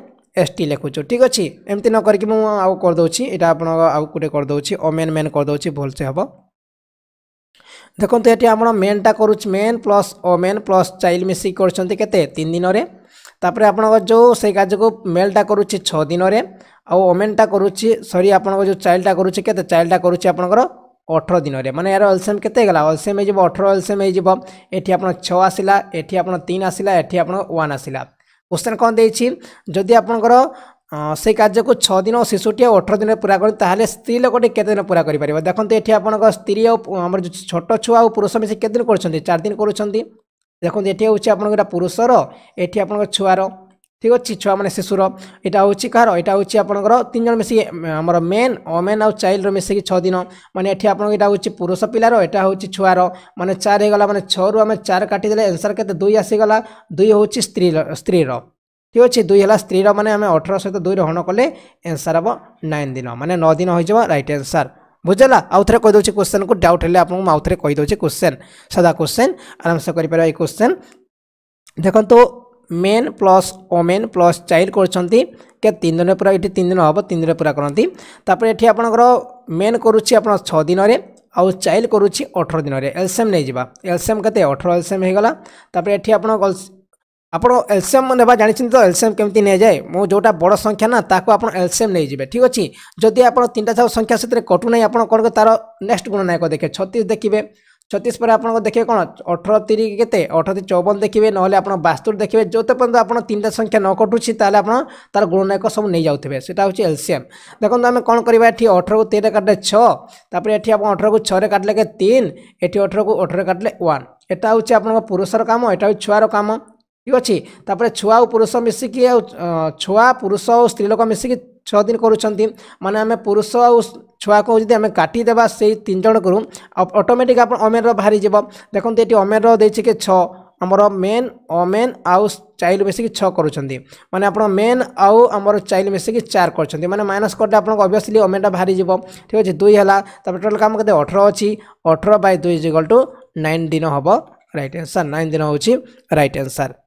एस टी लिखुचु ठीक अच्छे एमती न करके मुझे करदे यहाँ आप गोटे करदे ओमेन मेन करदे भलसे हम देखते ये आम मेनटा करूँ men plus women plus child मिसिक करते तीन दिन में তাপরে আপনার যে সেই কাজকে মেলটা করুছি ছ দিনরে আমেনটা করুছি সরি আপনার যে চাইল্ডটা করুছি কেতে চাইল্ডটা করুছি আপনার অঠর দিনরে মানে এর অলসেম কেতে গেল অলসেম হয়ে যাব অঠর অলসেম হয়ে যাব এটি আপনার ছ আসিলা এটি আপনার তিন আসিলা এটি আপনার ওয়ান আসিলা क्वेश्चन कौन देखिए आपंकर से कार्यक्रम छः दिन और शिशुटी अठर दिन पूरा करते हैं स्त्री लोकटे के पूरा कर देखते ये आप स्त्री आमर जो छोट छुआ पुरुष मिसी के चार दिन करुँच देखते ये हूँ आप पुरुष ये आप छुआर ঠিক ଅଛି ଛୁଆମାନେ ଶିଶୁର ଏଇଟା ହେଉଛି କାହାର ଏଇଟା ହେଉଛି ଆପଣଙ୍କର ତିନି ଜଣ ମିଶିକି ଆମର ମେନ୍ ଓମେନ୍ ଆଉ ଚାଇଲ୍ଡର ମିଶିକି ଛଅ ଦିନ ମାନେ ଏଠି ଆପଣଙ୍କ ଏଇଟା ହେଉଛି ପୁରୁଷ ପିଲାର ଏଇଟା ହେଉଛି ଛୁଆର ମାନେ ଚାରି ହେଇଗଲା ମାନେ ଛଅରୁ ଆମେ ଚାରି କାଟିଦେଲେ ଆନ୍ସର୍ କେତେ ଦୁଇ ଆସିଗଲା ଦୁଇ ହେଉଛି ସ୍ତ୍ରୀ ସ୍ତ୍ରୀର ଠିକ୍ ଅଛି ଦୁଇ ହେଲା ସ୍ତ୍ରୀର ମାନେ ଆମେ ଅଠର ସହିତ ଦୁଇରେ ହରଣ କଲେ ଆନ୍ସର୍ ହେବ ନାଇନ୍ ଦିନ ମାନେ ନଅ ଦିନ ହୋଇଯିବ ରାଇଟ୍ ଆନ୍ସର୍ ବୁଝିଲା ଆଉ ଥରେ କହିଦେଉଛି କୋଶ୍ଚେନ୍କୁ ଡାଉଟ୍ ହେଲେ ଆପଣଙ୍କୁ ମୁଁ ଆଉ ଥରେ କହିଦେଉଛି କୋଶ୍ଚେନ୍ ସାଧା କୋଶ୍ଚେନ୍ ଆରାମସେ କରିପାରିବା ଏଇ କୋଶ୍ଚେନ୍ ଦେଖନ୍ତୁ men plus women plus child କରୁଛନ୍ତି କେ ତିନି ଦିନ ପୁରା ଏଠି ତିନି ଦିନ ହେବ ତିନି ଦିନ ପୁରା କରନ୍ତି ତାପରେ ଏଠି ଆପଣଙ୍କର ମେନ୍ କରୁଛି ଆପଣ ଛଅ ଦିନରେ ଆଉ ଚାଇଲ୍ଡ କରୁଛି ଅଠର ଦିନରେ ଏଲସିଏମ୍ ନେଇଯିବା ଏଲସିଏମ୍ କେତେ ଅଠର ଏଲସିଏମ୍ ହୋଇଗଲା ତାପରେ ଏଠି ଆପଣ ଆପଣ ଏଲସିଏମ୍ ନେବା ଜାଣିଛନ୍ତି ତ ଏଲସିଏମ୍ କେମିତି ନିଆଯାଏ ମୁଁ ଯେଉଁଟା ବଡ଼ ସଂଖ୍ୟା ନା ତାକୁ ଆପଣ ଏଲସିଏମ୍ ନେଇଯିବେ ଠିକ୍ ଅଛି ଯଦି ଆପଣ ତିନିଟା ଯାକ ସଂଖ୍ୟା ସେଥିରେ କଟୁନାହିଁ ଆପଣ କ'ଣ ତାର ନେକ୍ସଟ ଗୁଣନାୟକ ଦେଖେ ଛତିଶ ଦେଖିବେ ছত্রিশ পরে আপনার দেখবে কোণ অঠর তিরিশ কেতে অঠর চৌবন দেখবে নহলে আপনার বাস্তর দেখবে যত পর্যন্ত আপনার তিনটা সংখ্যা ন কটুছি তাহলে আপনার তার গুণনায়ক সব নিয়ে যাওয়া সেটা হচ্ছে এলসিএম দেখুন আমি কোণ করা এটি অঠরক তিনটে কাটলে ছ তাপরে এটি আপনার অঠরক ছরে কাটলে কে তিন এটি অঠরক অঠরে কাটলে ওয়ান এটা হচ্ছে আপনার পুরুষর কাম এটা হচ্ছে ছুয়ার কাম ঠিক আছে তাপরে ছুয়া ও পুরুষ মিশিকি ছুয়া পুরুষ ও স্ত্রী লোক মিশিকি ছদিন করুছেন মানে আমি পুরুষ আ ছুয়াকে যদি আমি কাটিদেবা সেই তিন জনকর অটোমেটিক আপনার অমেনর বাহারি যাব দেখুন এটি অমেনর দিয়েছে কি ছ আমার মেন অমেন আউ চাইল্ড মিশিকি ছ করছেন মানে আপনার মেন আউ আমার চাইল্ড মিশিকি চার করছেন মানে মাইনস করলে আপনার অবভিয়সলি অমেনটা বাহারি যাব ঠিক আছে দুই হল তারপরে টোটাল কাম কেতে অঠর অছি অঠর বাই দুই ইজিকল টু নাইন দিন হব রাইট আনসার নাইন দিন হচ্ছে রাইট আনসার